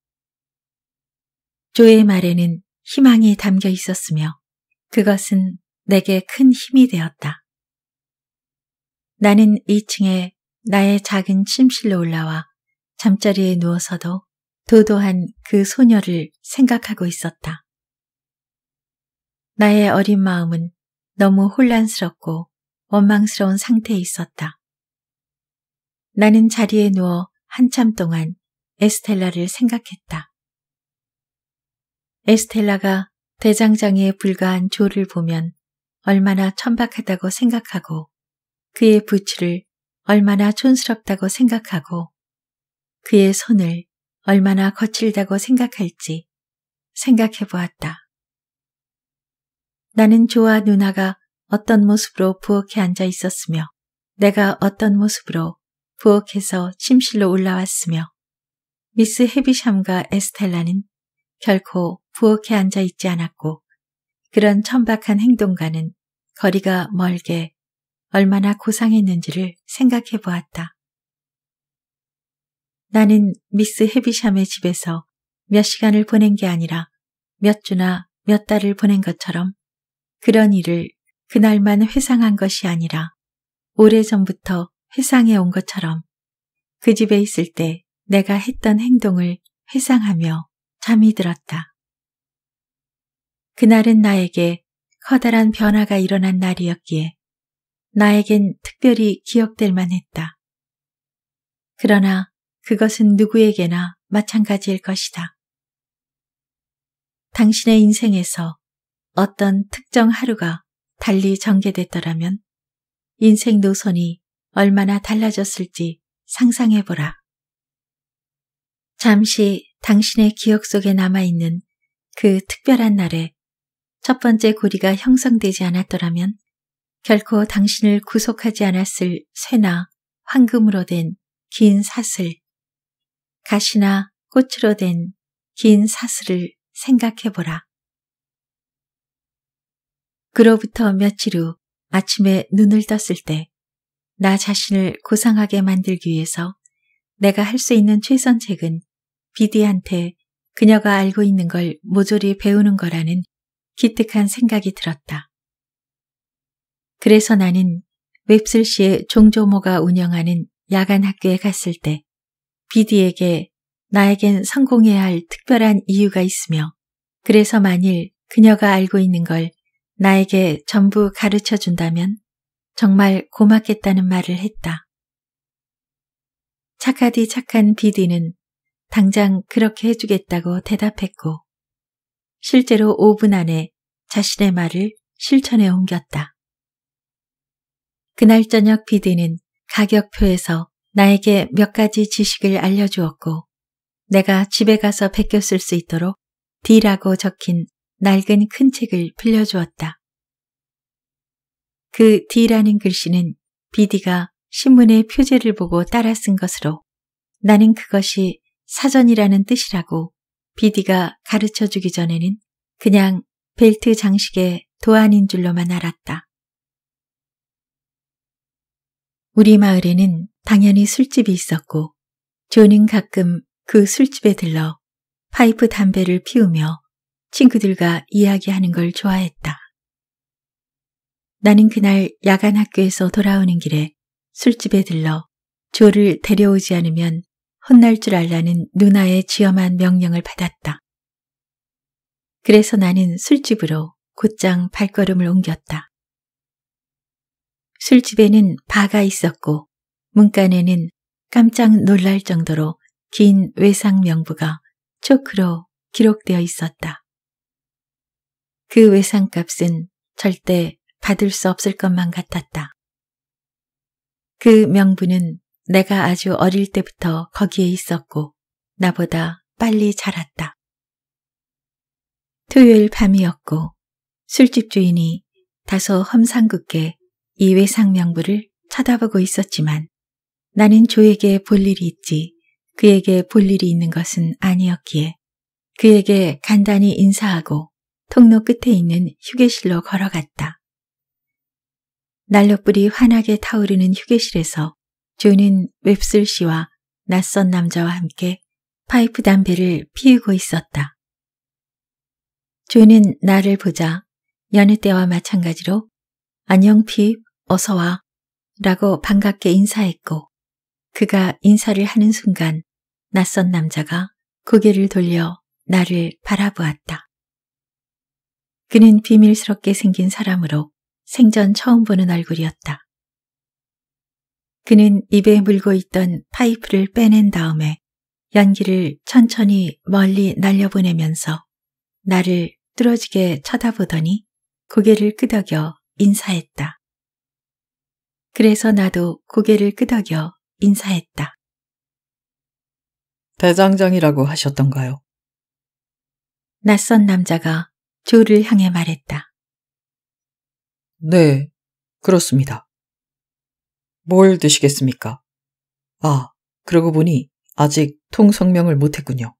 조의 말에는 희망이 담겨 있었으며 그것은 내게 큰 힘이 되었다. 나는 2층에 나의 작은 침실로 올라와 잠자리에 누워서도 도도한 그 소녀를 생각하고 있었다. 나의 어린 마음은 너무 혼란스럽고 원망스러운 상태에 있었다. 나는 자리에 누워 한참 동안 에스텔라를 생각했다. 에스텔라가 대장장에 이 불과한 조를 보면 얼마나 천박하다고 생각하고 그의 부치를 얼마나 촌스럽다고 생각하고 그의 손을 얼마나 거칠다고 생각할지 생각해 보았다. 나는 좋아 누나가 어떤 모습으로 부엌에 앉아 있었으며 내가 어떤 모습으로 부엌에서 침실로 올라왔으며 미스 헤비샴과 에스텔라는 결코 부엌에 앉아 있지 않았고 그런 천박한 행동과는 거리가 멀게 얼마나 고상했는지를 생각해 보았다. 나는 미스 헤비샴의 집에서 몇 시간을 보낸 게 아니라 몇 주나 몇 달을 보낸 것처럼 그런 일을 그날만 회상한 것이 아니라 오래전부터 회상해 온 것처럼 그 집에 있을 때 내가 했던 행동을 회상하며 잠이 들었다. 그날은 나에게 커다란 변화가 일어난 날이었기에 나에겐 특별히 기억될 만했다. 그러나 그것은 누구에게나 마찬가지일 것이다. 당신의 인생에서 어떤 특정 하루가 달리 전개됐더라면 인생 노선이 얼마나 달라졌을지 상상해보라. 잠시 당신의 기억 속에 남아있는 그 특별한 날에 첫 번째 고리가 형성되지 않았더라면 결코 당신을 구속하지 않았을 쇠나 황금으로 된 긴 사슬, 가시나 꽃으로 된 긴 사슬을 생각해보라. 그로부터 며칠 후 아침에 눈을 떴을 때 나 자신을 고상하게 만들기 위해서 내가 할 수 있는 최선책은 비디한테 그녀가 알고 있는 걸 모조리 배우는 거라는 기특한 생각이 들었다. 그래서 나는 웹슬씨의 종조모가 운영하는 야간 학교에 갔을 때 비디에게 나에겐 성공해야 할 특별한 이유가 있으며 그래서 만일 그녀가 알고 있는 걸 나에게 전부 가르쳐 준다면 정말 고맙겠다는 말을 했다. 착하디 착한 비디는 당장 그렇게 해주겠다고 대답했고 실제로 5분 안에 자신의 말을 실천에 옮겼다. 그날 저녁 비디는 가격표에서 나에게 몇 가지 지식을 알려주었고 내가 집에 가서 베껴 쓸수 있도록 D라고 적힌 낡은 큰 책을 빌려주었다. 그 D라는 글씨는 비디가 신문의 표제를 보고 따라 쓴 것으로 나는 그것이 사전이라는 뜻이라고 비디가 가르쳐 주기 전에는 그냥 벨트 장식의 도안인 줄로만 알았다. 우리 마을에는 당연히 술집이 있었고 조는 가끔 그 술집에 들러 파이프 담배를 피우며 친구들과 이야기하는 걸 좋아했다. 나는 그날 야간 학교에서 돌아오는 길에 술집에 들러 조를 데려오지 않으면 혼날 줄 알라는 누나의 지엄한 명령을 받았다. 그래서 나는 술집으로 곧장 발걸음을 옮겼다. 술집에는 바가 있었고 문간에는 깜짝 놀랄 정도로 긴 외상 명부가 초크로 기록되어 있었다. 그 외상값은 절대 받을 수 없을 것만 같았다. 그 명부는 내가 아주 어릴 때부터 거기에 있었고 나보다 빨리 자랐다. 토요일 밤이었고 술집 주인이 다소 험상궂게 이 외상 명부를 쳐다보고 있었지만 나는 조에게 볼 일이 있지 그에게 볼 일이 있는 것은 아니었기에 그에게 간단히 인사하고 통로 끝에 있는 휴게실로 걸어갔다. 날렵불이 환하게 타오르는 휴게실에서 조는 웹슬 씨와 낯선 남자와 함께 파이프 담배를 피우고 있었다. 조는 나를 보자 여느 때와 마찬가지로 안녕 핍, 어서와 라고 반갑게 인사했고 그가 인사를 하는 순간 낯선 남자가 고개를 돌려 나를 바라보았다. 그는 비밀스럽게 생긴 사람으로 생전 처음 보는 얼굴이었다. 그는 입에 물고 있던 파이프를 빼낸 다음에 연기를 천천히 멀리 날려보내면서 나를 뚫어지게 쳐다보더니 고개를 끄덕여 인사했다. 그래서 나도 고개를 끄덕여 인사했다. 대장장이라고 하셨던가요? 낯선 남자가 조를 향해 말했다. 네, 그렇습니다. 뭘 드시겠습니까? 아, 그러고 보니 아직 통성명을 못했군요.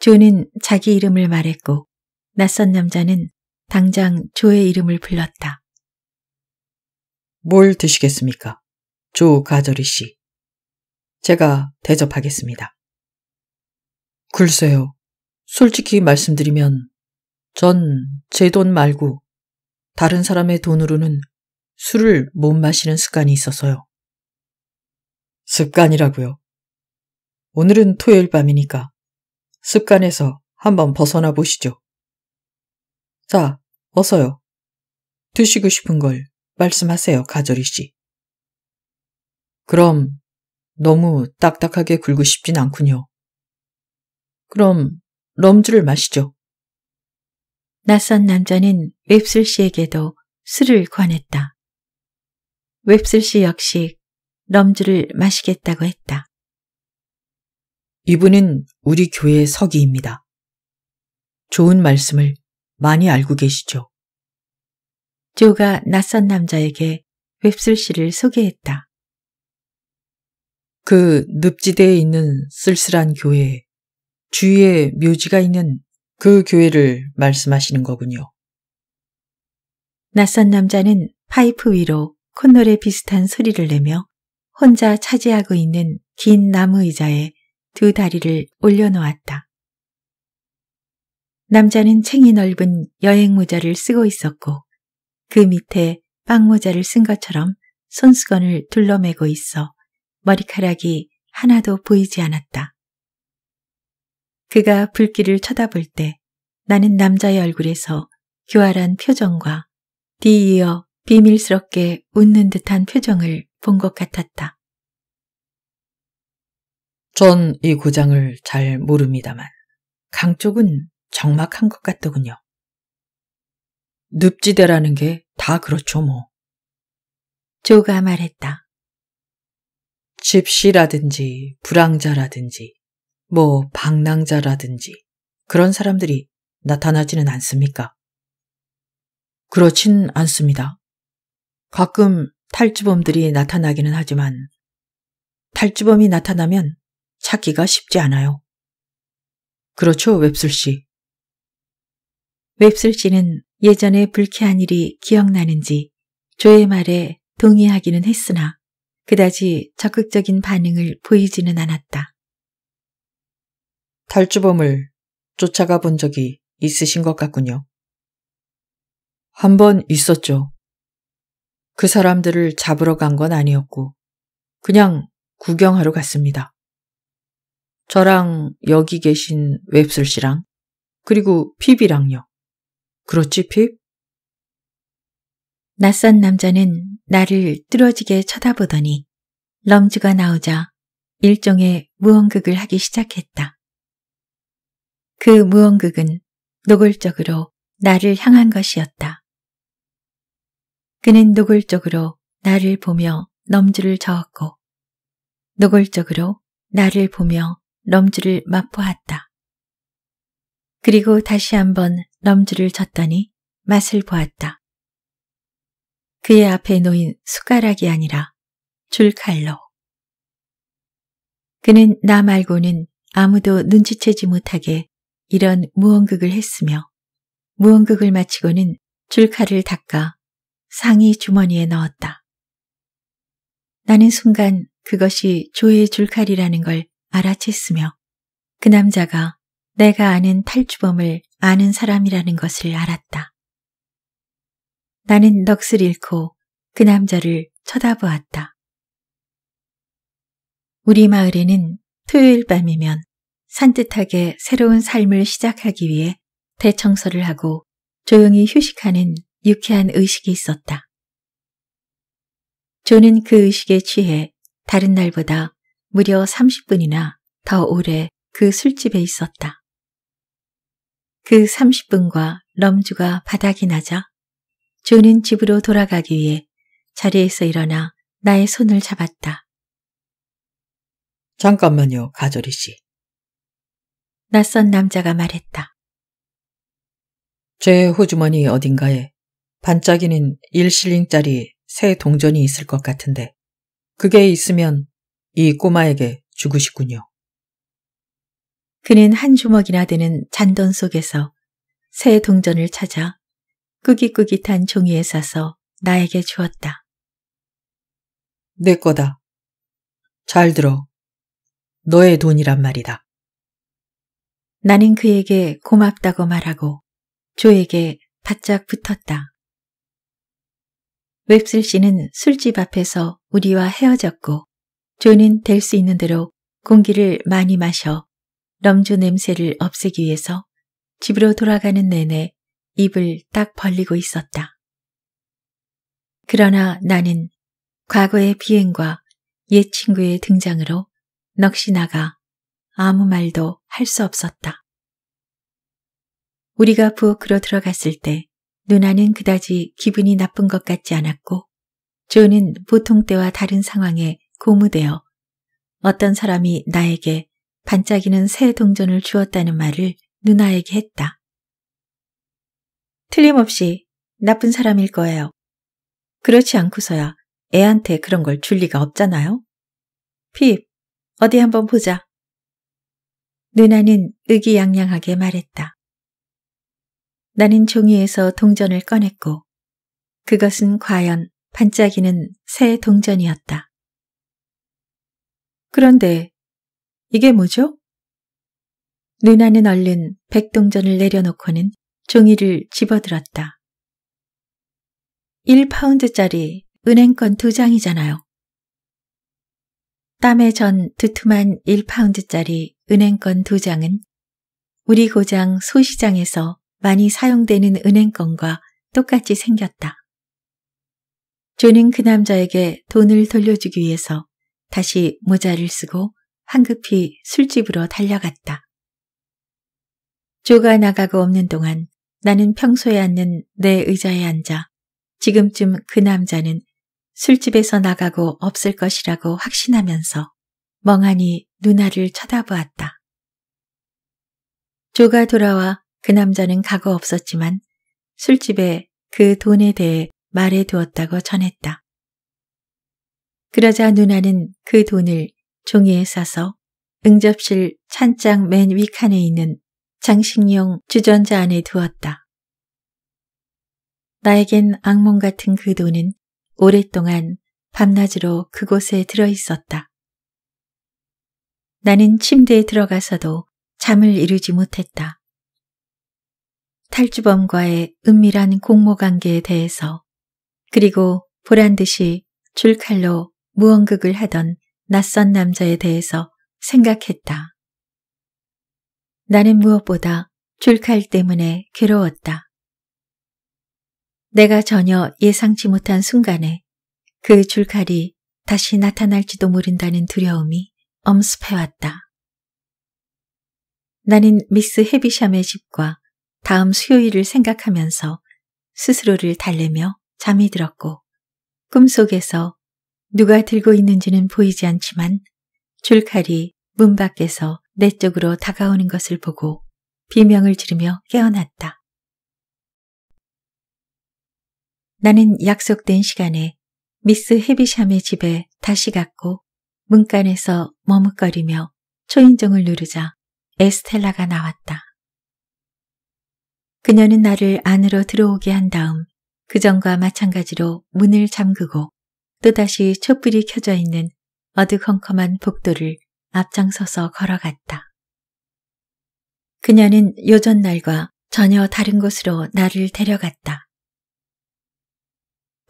조는 자기 이름을 말했고 낯선 남자는 당장 조의 이름을 불렀다. 뭘 드시겠습니까? 조 가저리 씨. 제가 대접하겠습니다. 글쎄요. 솔직히 말씀드리면 전 제 돈 말고 다른 사람의 돈으로는 술을 못 마시는 습관이 있어서요. 습관이라고요. 오늘은 토요일 밤이니까 습관에서 한번 벗어나 보시죠. 자, 어서요. 드시고 싶은 걸 말씀하세요, 가절이 씨. 그럼 너무 딱딱하게 굴고 싶진 않군요. 그럼 럼주를 마시죠. 낯선 남자는 웹슬 씨에게도 술을 권했다. 웹슬 씨 역시 럼주를 마시겠다고 했다. 이분은 우리 교회의 서기입니다. 좋은 말씀을 많이 알고 계시죠. 조가 낯선 남자에게 웹슬 씨를 소개했다. 그 늪지대에 있는 쓸쓸한 교회에 주위에 묘지가 있는 그 교회를 말씀하시는 거군요. 낯선 남자는 파이프 위로 콧노래 비슷한 소리를 내며 혼자 차지하고 있는 긴 나무 의자에 두 다리를 올려놓았다. 남자는 챙이 넓은 여행 모자를 쓰고 있었고 그 밑에 빵 모자를 쓴 것처럼 손수건을 둘러매고 있어 머리카락이 하나도 보이지 않았다. 그가 불길을 쳐다볼 때 나는 남자의 얼굴에서 교활한 표정과 뒤이어 비밀스럽게 웃는 듯한 표정을 본 것 같았다. 전 이 구장을 잘 모릅니다만 강 쪽은 적막한 것 같더군요. 늪지대라는 게 다 그렇죠 뭐. 조가 말했다. 집시라든지 불황자라든지 뭐 방랑자라든지 그런 사람들이 나타나지는 않습니까? 그렇진 않습니다. 가끔 탈주범들이 나타나기는 하지만 탈주범이 나타나면 찾기가 쉽지 않아요. 그렇죠, 웹슬 씨. 웹슬 씨는 예전에 불쾌한 일이 기억나는지 조의 말에 동의하기는 했으나 그다지 적극적인 반응을 보이지는 않았다. 탈주범을 쫓아가 본 적이 있으신 것 같군요. 한 번 있었죠. 그 사람들을 잡으러 간 건 아니었고, 그냥 구경하러 갔습니다. 저랑 여기 계신 웹슬 씨랑, 그리고 핍이랑요. 그렇지, 핍? 낯선 남자는 나를 뚫어지게 쳐다보더니 럼즈가 나오자 일종의 무언극을 하기 시작했다. 그 무언극은 노골적으로 나를 향한 것이었다. 그는 노골적으로 나를 보며 넘주를 저었고 노골적으로 나를 보며 넘주를 맛보았다. 그리고 다시 한번 넘주를 쳤더니 맛을 보았다. 그의 앞에 놓인 숟가락이 아니라 줄칼로. 그는 나 말고는 아무도 눈치채지 못하게 이런 무언극을 했으며 무언극을 마치고는 줄칼을 닦아 상의 주머니에 넣었다. 나는 순간 그것이 조의 줄칼이라는 걸 알아챘으며 그 남자가 내가 아는 탈주범을 아는 사람이라는 것을 알았다. 나는 넋을 잃고 그 남자를 쳐다보았다. 우리 마을에는 토요일 밤이면 산뜻하게 새로운 삶을 시작하기 위해 대청소를 하고 조용히 휴식하는 유쾌한 의식이 있었다. 존은 그 의식에 취해 다른 날보다 무려 30분이나 더 오래 그 술집에 있었다. 그 30분과 럼주가 바닥이 나자 존은 집으로 돌아가기 위해 자리에서 일어나 나의 손을 잡았다. 잠깐만요, 가조리 씨. 낯선 남자가 말했다. 제 호주머니 어딘가에 반짝이는 1실링짜리 새 동전이 있을 것 같은데 그게 있으면 이 꼬마에게 주고 싶군요. 그는 한 주먹이나 되는 잔돈 속에서 새 동전을 찾아 꾸깃꾸깃한 종이에 싸서 나에게 주었다. 내 거다. 잘 들어. 너의 돈이란 말이다. 나는 그에게 고맙다고 말하고 조에게 바짝 붙었다. 웹슬 씨는 술집 앞에서 우리와 헤어졌고 조는 될 수 있는 대로 공기를 많이 마셔 럼주 냄새를 없애기 위해서 집으로 돌아가는 내내 입을 딱 벌리고 있었다. 그러나 나는 과거의 비행과 옛 친구의 등장으로 넋이 나가 아무 말도 할 수 없었다. 우리가 부엌으로 들어갔을 때 누나는 그다지 기분이 나쁜 것 같지 않았고 조는 보통 때와 다른 상황에 고무되어 어떤 사람이 나에게 반짝이는 새 동전을 주었다는 말을 누나에게 했다. 틀림없이 나쁜 사람일 거예요. 그렇지 않고서야 애한테 그런 걸 줄 리가 없잖아요. 핍, 어디 한번 보자. 누나는 의기양양하게 말했다. 나는 종이에서 동전을 꺼냈고 그것은 과연 반짝이는 새 동전이었다. 그런데 이게 뭐죠? 누나는 얼른 백동전을 내려놓고는 종이를 집어들었다. 1파운드짜리 은행권 두 장이잖아요. 땀에 전 두툼한 1파운드짜리 은행권 두 장은 우리 고장 소시장에서 많이 사용되는 은행권과 똑같이 생겼다. 조는 그 남자에게 돈을 돌려주기 위해서 다시 모자를 쓰고 황급히 술집으로 달려갔다. 조가 나가고 없는 동안 나는 평소에 앉는 내 의자에 앉아 지금쯤 그 남자는 술집에서 나가고 없을 것이라고 확신하면서 멍하니 누나를 쳐다보았다. 조가 돌아와 그 남자는 가고 없었지만 술집에 그 돈에 대해 말해두었다고 전했다. 그러자 누나는 그 돈을 종이에 싸서 응접실 찬장 맨 위칸에 있는 장식용 주전자 안에 두었다. 나에겐 악몽 같은 그 돈은 오랫동안 밤낮으로 그곳에 들어 있었다. 나는 침대에 들어가서도 잠을 이루지 못했다. 탈주범과의 은밀한 공모관계에 대해서 그리고 보란듯이 줄칼로 무언극을 하던 낯선 남자에 대해서 생각했다. 나는 무엇보다 줄칼 때문에 괴로웠다. 내가 전혀 예상치 못한 순간에 그 줄칼이 다시 나타날지도 모른다는 두려움이 엄습해왔다. 나는 미스 헤비샴의 집과 다음 수요일을 생각하면서 스스로를 달래며 잠이 들었고 꿈속에서 누가 들고 있는지는 보이지 않지만 줄칼이 문 밖에서 내 쪽으로 다가오는 것을 보고 비명을 지르며 깨어났다. 나는 약속된 시간에 미스 헤비샴의 집에 다시 갔고 문간에서 머뭇거리며 초인종을 누르자 에스텔라가 나왔다. 그녀는 나를 안으로 들어오게 한 다음 그전과 마찬가지로 문을 잠그고 또다시 촛불이 켜져 있는 어두컴컴한 복도를 앞장서서 걸어갔다. 그녀는 요전날과 전혀 다른 곳으로 나를 데려갔다.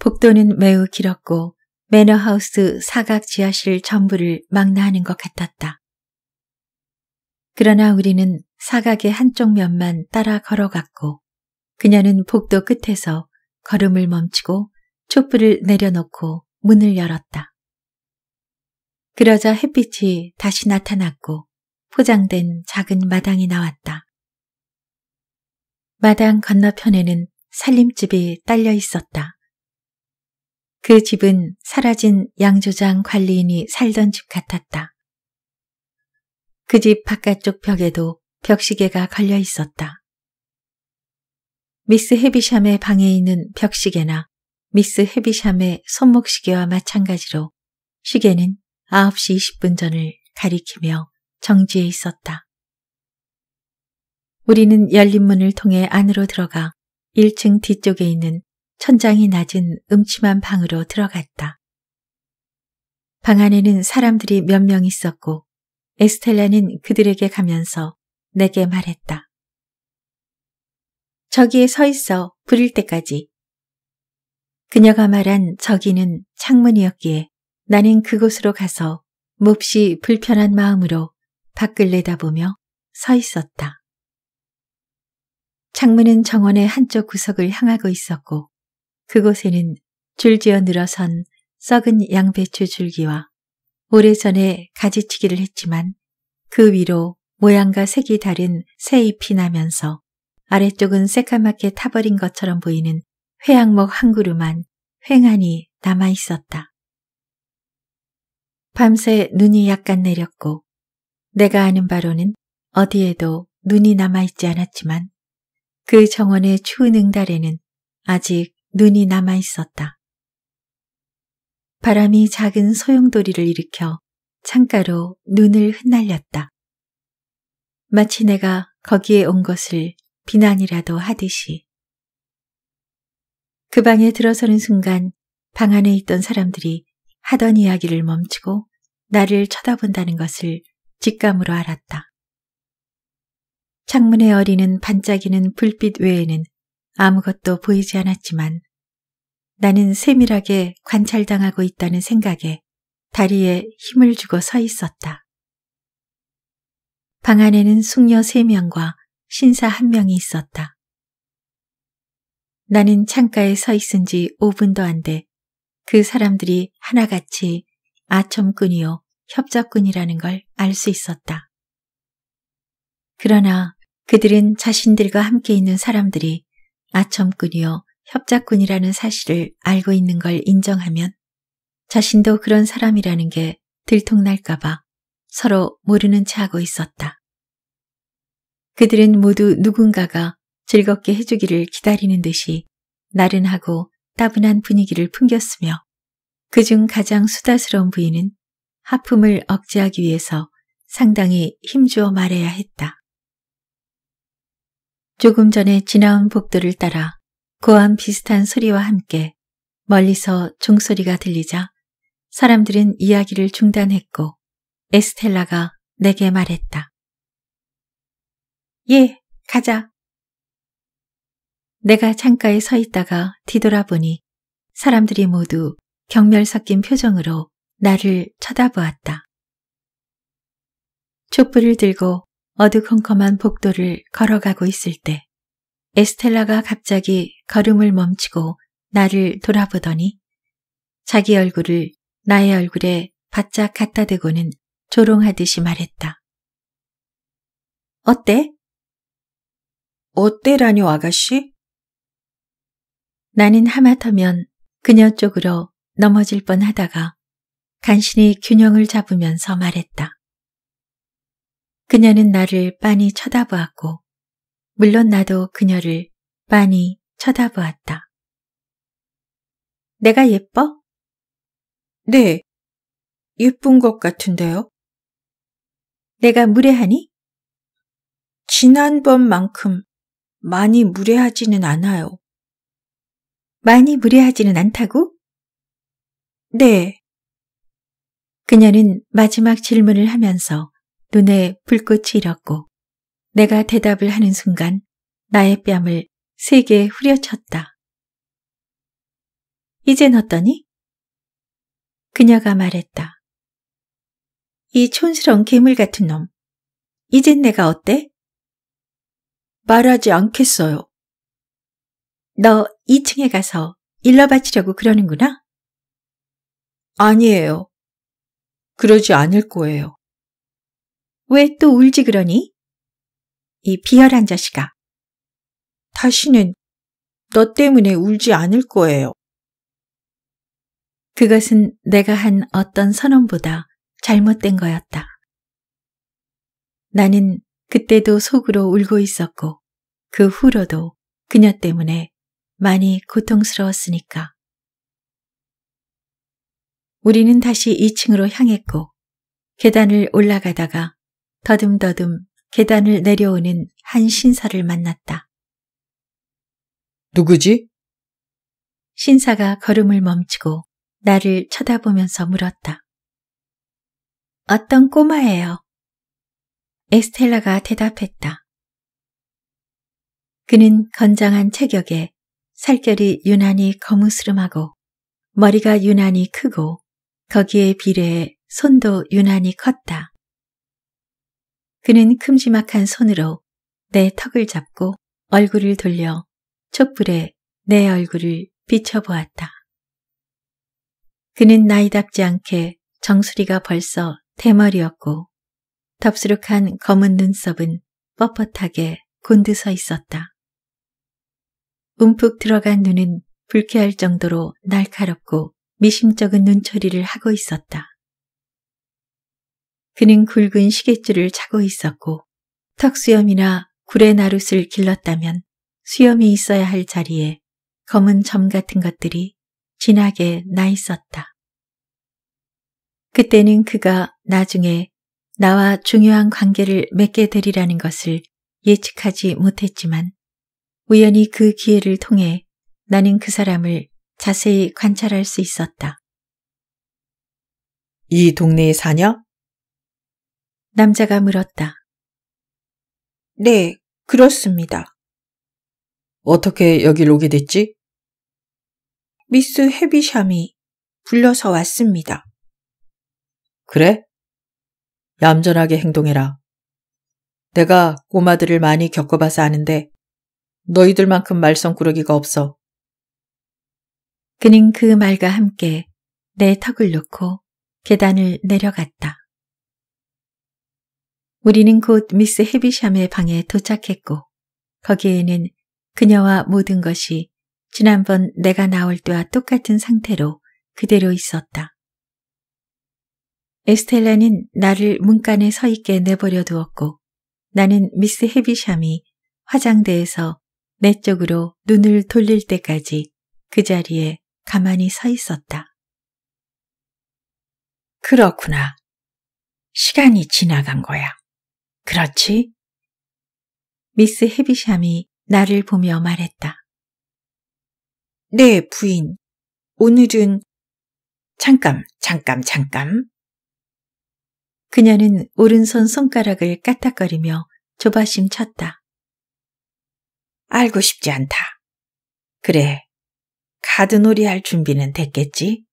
복도는 매우 길었고 매너하우스 사각 지하실 전부를 망라하는 것 같았다. 그러나 우리는 사각의 한쪽 면만 따라 걸어갔고 그녀는 복도 끝에서 걸음을 멈추고 촛불을 내려놓고 문을 열었다. 그러자 햇빛이 다시 나타났고 포장된 작은 마당이 나왔다. 마당 건너편에는 살림집이 딸려 있었다. 그 집은 사라진 양조장 관리인이 살던 집 같았다. 그 집 바깥쪽 벽에도 벽시계가 걸려 있었다. 미스 헤비샴의 방에 있는 벽시계나 미스 헤비샴의 손목시계와 마찬가지로 시계는 9시 20분 전을 가리키며 정지해 있었다. 우리는 열린 문을 통해 안으로 들어가 1층 뒤쪽에 있는 천장이 낮은 음침한 방으로 들어갔다. 방 안에는 사람들이 몇 명 있었고 에스텔라는 그들에게 가면서 내게 말했다. 저기에 서 있어 부릴 때까지. 그녀가 말한 저기는 창문이었기에 나는 그곳으로 가서 몹시 불편한 마음으로 밖을 내다보며 서 있었다. 창문은 정원의 한쪽 구석을 향하고 있었고 그곳에는 줄지어 늘어선 썩은 양배추 줄기와 오래전에 가지치기를 했지만 그 위로 모양과 색이 다른 새 잎이 나면서 아래쪽은 새까맣게 타버린 것처럼 보이는 회양목 한 그루만 횡하니 남아 있었다. 밤새 눈이 약간 내렸고 내가 아는 바로는 어디에도 눈이 남아있지 않았지만 그 정원의 추운 응달에는 아직 눈이 남아 있었다. 바람이 작은 소용돌이를 일으켜 창가로 눈을 흩날렸다. 마치 내가 거기에 온 것을 비난이라도 하듯이. 그 방에 들어서는 순간 방 안에 있던 사람들이 하던 이야기를 멈추고 나를 쳐다본다는 것을 직감으로 알았다. 창문의 어리는 반짝이는 불빛 외에는 아무것도 보이지 않았지만 나는 세밀하게 관찰당하고 있다는 생각에 다리에 힘을 주고 서 있었다. 방 안에는 숙녀 3명과 신사 1명이 있었다. 나는 창가에 서 있은 지 5분도 안 돼 그 사람들이 하나같이 아첨꾼이요 협잡꾼이라는 걸 알 수 있었다. 그러나 그들은 자신들과 함께 있는 사람들이 아첨꾼이요 협작꾼이라는 사실을 알고 있는 걸 인정하면 자신도 그런 사람이라는 게 들통날까봐 서로 모르는 체 하고 있었다. 그들은 모두 누군가가 즐겁게 해주기를 기다리는 듯이 나른하고 따분한 분위기를 풍겼으며 그 중 가장 수다스러운 부인은 하품을 억제하기 위해서 상당히 힘주어 말해야 했다. 조금 전에 지나온 복도를 따라 고함 비슷한 소리와 함께 멀리서 종소리가 들리자 사람들은 이야기를 중단했고 에스텔라가 내게 말했다. 예, 가자. 내가 창가에 서 있다가 뒤돌아보니 사람들이 모두 경멸 섞인 표정으로 나를 쳐다보았다. 촛불을 들고 어두컴컴한 복도를 걸어가고 있을 때 에스텔라가 갑자기 걸음을 멈추고 나를 돌아보더니 자기 얼굴을 나의 얼굴에 바짝 갖다 대고는 조롱하듯이 말했다. 어때? 어때라뇨, 아가씨? 나는 하마터면 그녀 쪽으로 넘어질 뻔 하다가 간신히 균형을 잡으면서 말했다. 그녀는 나를 빤히 쳐다보았고 물론 나도 그녀를 빤히 쳐다보았다. 내가 예뻐? 네, 예쁜 것 같은데요. 내가 무례하니? 지난번만큼 많이 무례하지는 않아요. 많이 무례하지는 않다고? 네. 그녀는 마지막 질문을 하면서 눈에 불꽃이 일었고 내가 대답을 하는 순간 나의 뺨을 세게 후려쳤다. 이젠 어떠니? 그녀가 말했다. 이 촌스러운 괴물 같은 놈, 이젠 내가 어때? 말하지 않겠어요. 너 2층에 가서 일러 바치려고 그러는구나? 아니에요. 그러지 않을 거예요. 왜또 울지 그러니? 이 비열한 자식아. 다시는 너 때문에 울지 않을 거예요. 그것은 내가 한 어떤 선언보다 잘못된 거였다. 나는 그때도 속으로 울고 있었고 그 후로도 그녀 때문에 많이 고통스러웠으니까. 우리는 다시 2층으로 향했고 계단을 올라가다가 더듬더듬 계단을 내려오는 한 신사를 만났다. 누구지? 신사가 걸음을 멈추고 나를 쳐다보면서 물었다. 어떤 꼬마예요? 에스텔라가 대답했다. 그는 건장한 체격에 살결이 유난히 거무스름하고 머리가 유난히 크고 거기에 비례해 손도 유난히 컸다. 그는 큼지막한 손으로 내 턱을 잡고 얼굴을 돌려 촛불에 내 얼굴을 비춰보았다. 그는 나이답지 않게 정수리가 벌써 대머리였고 덥수룩한 검은 눈썹은 뻣뻣하게 곤드서 있었다. 움푹 들어간 눈은 불쾌할 정도로 날카롭고 미심쩍은 눈초리를 하고 있었다. 그는 굵은 시계줄을 차고 있었고 턱수염이나 굴의 나룻을 길렀다면 수염이 있어야 할 자리에 검은 점 같은 것들이 진하게 나 있었다. 그때는 그가 나중에 나와 중요한 관계를 맺게 되리라는 것을 예측하지 못했지만 우연히 그 기회를 통해 나는 그 사람을 자세히 관찰할 수 있었다. 이 동네에 사냐? 남자가 물었다. 네, 그렇습니다. 어떻게 여길 오게 됐지? 미스 헤비샴이 불러서 왔습니다. 그래? 얌전하게 행동해라. 내가 꼬마들을 많이 겪어봐서 아는데 너희들만큼 말썽꾸러기가 없어. 그는 그 말과 함께 내 턱을 놓고 계단을 내려갔다. 우리는 곧 미스 헤비샴의 방에 도착했고 거기에는 그녀와 모든 것이 지난번 내가 나올 때와 똑같은 상태로 그대로 있었다. 에스텔라는 나를 문간에 서 있게 내버려 두었고 나는 미스 헤비샴이 화장대에서 내 쪽으로 눈을 돌릴 때까지 그 자리에 가만히 서 있었다. 그렇구나. 시간이 지나간 거야. 그렇지? 미스 헤비샴이 나를 보며 말했다. 네, 부인. 오늘은 잠깐, 잠깐, 잠깐. 그녀는 오른손 손가락을 까딱거리며 조바심 쳤다. 알고 싶지 않다. 그래, 가드놀이 할 준비는 됐겠지?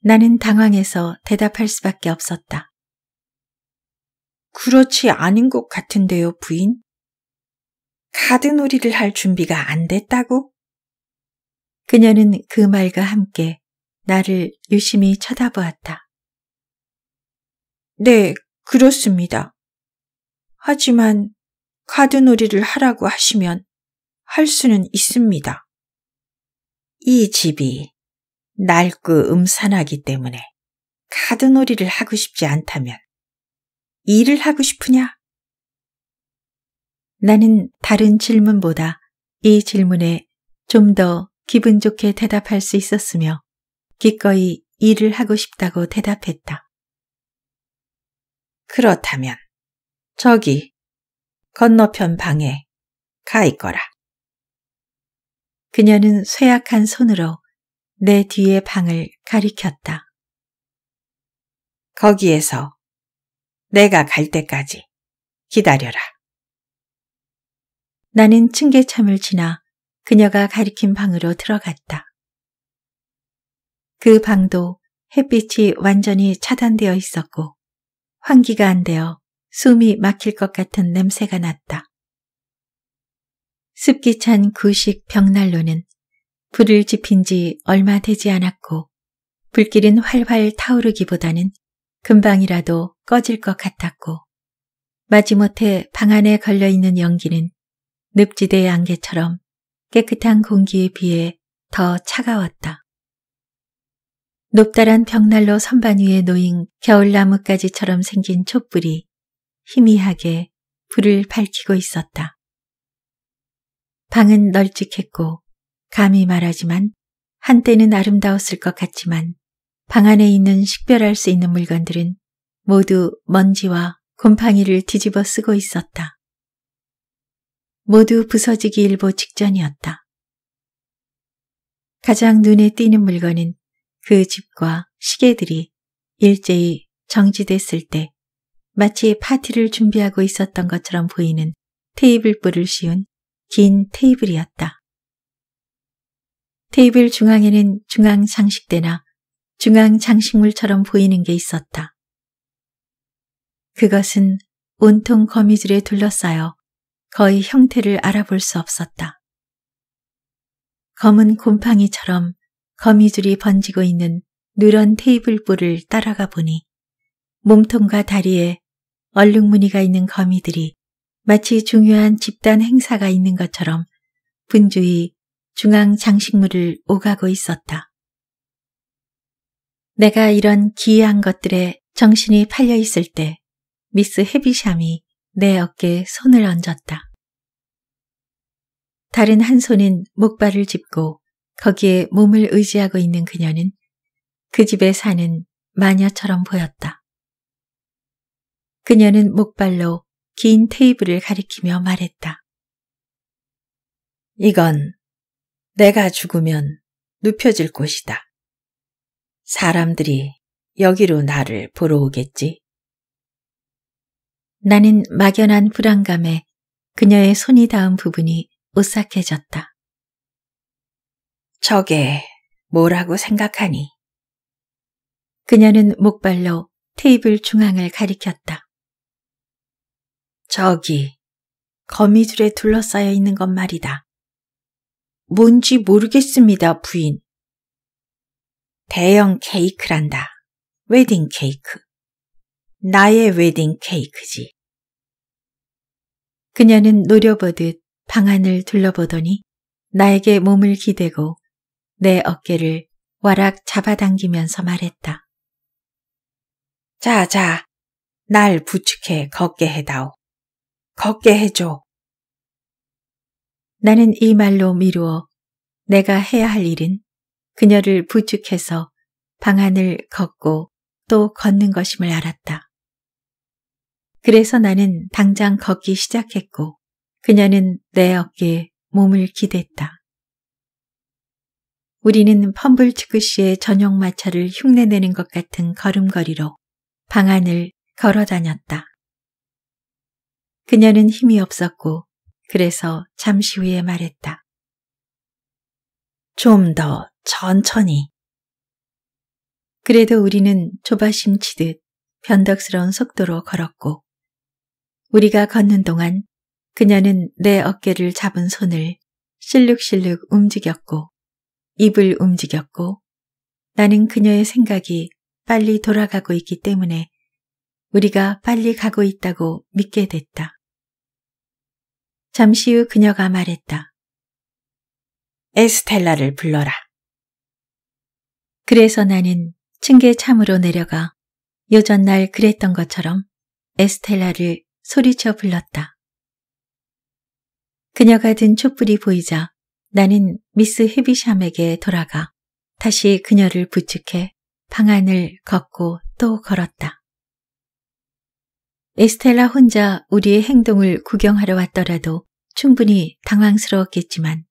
나는 당황해서 대답할 수밖에 없었다. 그렇지 않은 것 같은데요, 부인? 가드놀이를할 준비가 안 됐다고? 그녀는 그 말과 함께 나를 유심히 쳐다보았다. 네, 그렇습니다. 하지만 가드놀이를 하라고 하시면 할 수는 있습니다. 이 집이 낡고 음산하기 때문에 가드놀이를 하고 싶지 않다면 일을 하고 싶으냐? 나는 다른 질문보다 이 질문에 좀 더 기분 좋게 대답할 수 있었으며 기꺼이 일을 하고 싶다고 대답했다. 그렇다면 저기 건너편 방에 가 있거라. 그녀는 쇠약한 손으로 내 뒤의 방을 가리켰다. 거기에서 내가 갈 때까지 기다려라. 나는 층계참을 지나 그녀가 가리킨 방으로 들어갔다. 그 방도 햇빛이 완전히 차단되어 있었고 환기가 안 되어 숨이 막힐 것 같은 냄새가 났다. 습기 찬 구식 벽난로는 불을 지핀 지 얼마 되지 않았고 불길은 활활 타오르기보다는 금방이라도 꺼질 것 같았고 마지못해 방 안에 걸려있는 연기는 늪지대의 안개처럼 깨끗한 공기에 비해 더 차가웠다. 높다란 벽난로 선반 위에 놓인 겨울나뭇가지처럼 생긴 촛불이 희미하게 불을 밝히고 있었다. 방은 널찍했고 감히 말하지만 한때는 아름다웠을 것 같지만 방 안에 있는 식별할 수 있는 물건들은 모두 먼지와 곰팡이를 뒤집어 쓰고 있었다. 모두 부서지기 일보 직전이었다. 가장 눈에 띄는 물건은 그 집과 시계들이 일제히 정지됐을 때 마치 파티를 준비하고 있었던 것처럼 보이는 테이블뿔을 씌운 긴 테이블이었다. 테이블 중앙에는 중앙 장식대나 중앙 장식물처럼 보이는 게 있었다. 그것은 온통 거미줄에 둘러싸여 거의 형태를 알아볼 수 없었다. 검은 곰팡이처럼 거미줄이 번지고 있는 누런 테이블뿔을 따라가 보니 몸통과 다리에 얼룩무늬가 있는 거미들이 마치 중요한 집단 행사가 있는 것처럼 분주히 중앙 장식물을 오가고 있었다. 내가 이런 기이한 것들에 정신이 팔려 있을 때 미스 헤비샴이 내 어깨에 손을 얹었다. 다른 한 손은 목발을 짚고 거기에 몸을 의지하고 있는 그녀는 그 집에 사는 마녀처럼 보였다. 그녀는 목발로 긴 테이블을 가리키며 말했다. 이건 내가 죽으면 눕혀질 곳이다. 사람들이 여기로 나를 보러 오겠지. 나는 막연한 불안감에 그녀의 손이 닿은 부분이 오싹해졌다. 저게 뭐라고 생각하니? 그녀는 목발로 테이블 중앙을 가리켰다. 저기, 거미줄에 둘러싸여 있는 것 말이다. 뭔지 모르겠습니다, 부인. 대형 케이크란다. 웨딩 케이크. 나의 웨딩 케이크지. 그녀는 노려보듯 방안을 둘러보더니 나에게 몸을 기대고 내 어깨를 와락 잡아당기면서 말했다. 자, 자, 날 부축해 걷게 해다오. 걷게 해줘. 나는 이 말로 미루어 내가 해야 할 일은 그녀를 부축해서 방안을 걷고 또 걷는 것임을 알았다. 그래서 나는 당장 걷기 시작했고 그녀는 내 어깨에 몸을 기댔다. 우리는 펌블츠크시의 저녁 마차를 흉내내는 것 같은 걸음걸이로 방 안을 걸어 다녔다. 그녀는 힘이 없었고 그래서 잠시 후에 말했다. 좀 더 천천히. 그래도 우리는 조바심 치듯 변덕스러운 속도로 걸었고 우리가 걷는 동안 그녀는 내 어깨를 잡은 손을 실룩실룩 움직였고 입을 움직였고 나는 그녀의 생각이 빨리 돌아가고 있기 때문에 우리가 빨리 가고 있다고 믿게 됐다. 잠시 후 그녀가 말했다. 에스텔라를 불러라. 그래서 나는 층계 참으로 내려가 요전날 그랬던 것처럼 에스텔라를 소리쳐 불렀다. 그녀가 든 촛불이 보이자 나는 미스 헤비샴에게 돌아가 다시 그녀를 부축해 방 안을 걷고 또 걸었다. 에스텔라 혼자 우리의 행동을 구경하러 왔더라도 충분히 당황스러웠겠지만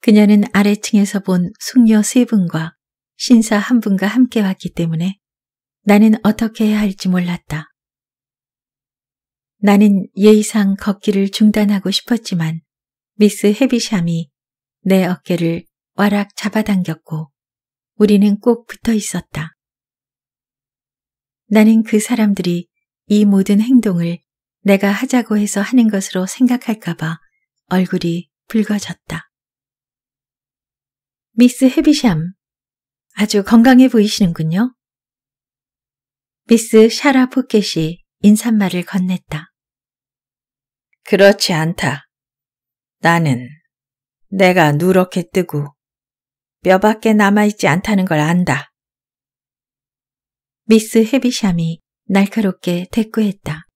그녀는 아래층에서 본 숙녀 세 분과 신사 한 분과 함께 왔기 때문에 나는 어떻게 해야 할지 몰랐다. 나는 예의상 걷기를 중단하고 싶었지만 미스 헤비샴이 내 어깨를 와락 잡아당겼고 우리는 꼭 붙어 있었다. 나는 그 사람들이 이 모든 행동을 내가 하자고 해서 하는 것으로 생각할까봐 얼굴이 붉어졌다. 미스 헤비샴, 아주 건강해 보이시는군요. 미스 샤라 포켓이 인사말을 건넸다. 그렇지 않다. 나는 내가 누렇게 뜨고 뼈밖에 남아있지 않다는 걸 안다. 미스 헤비샴이 날카롭게 대꾸했다.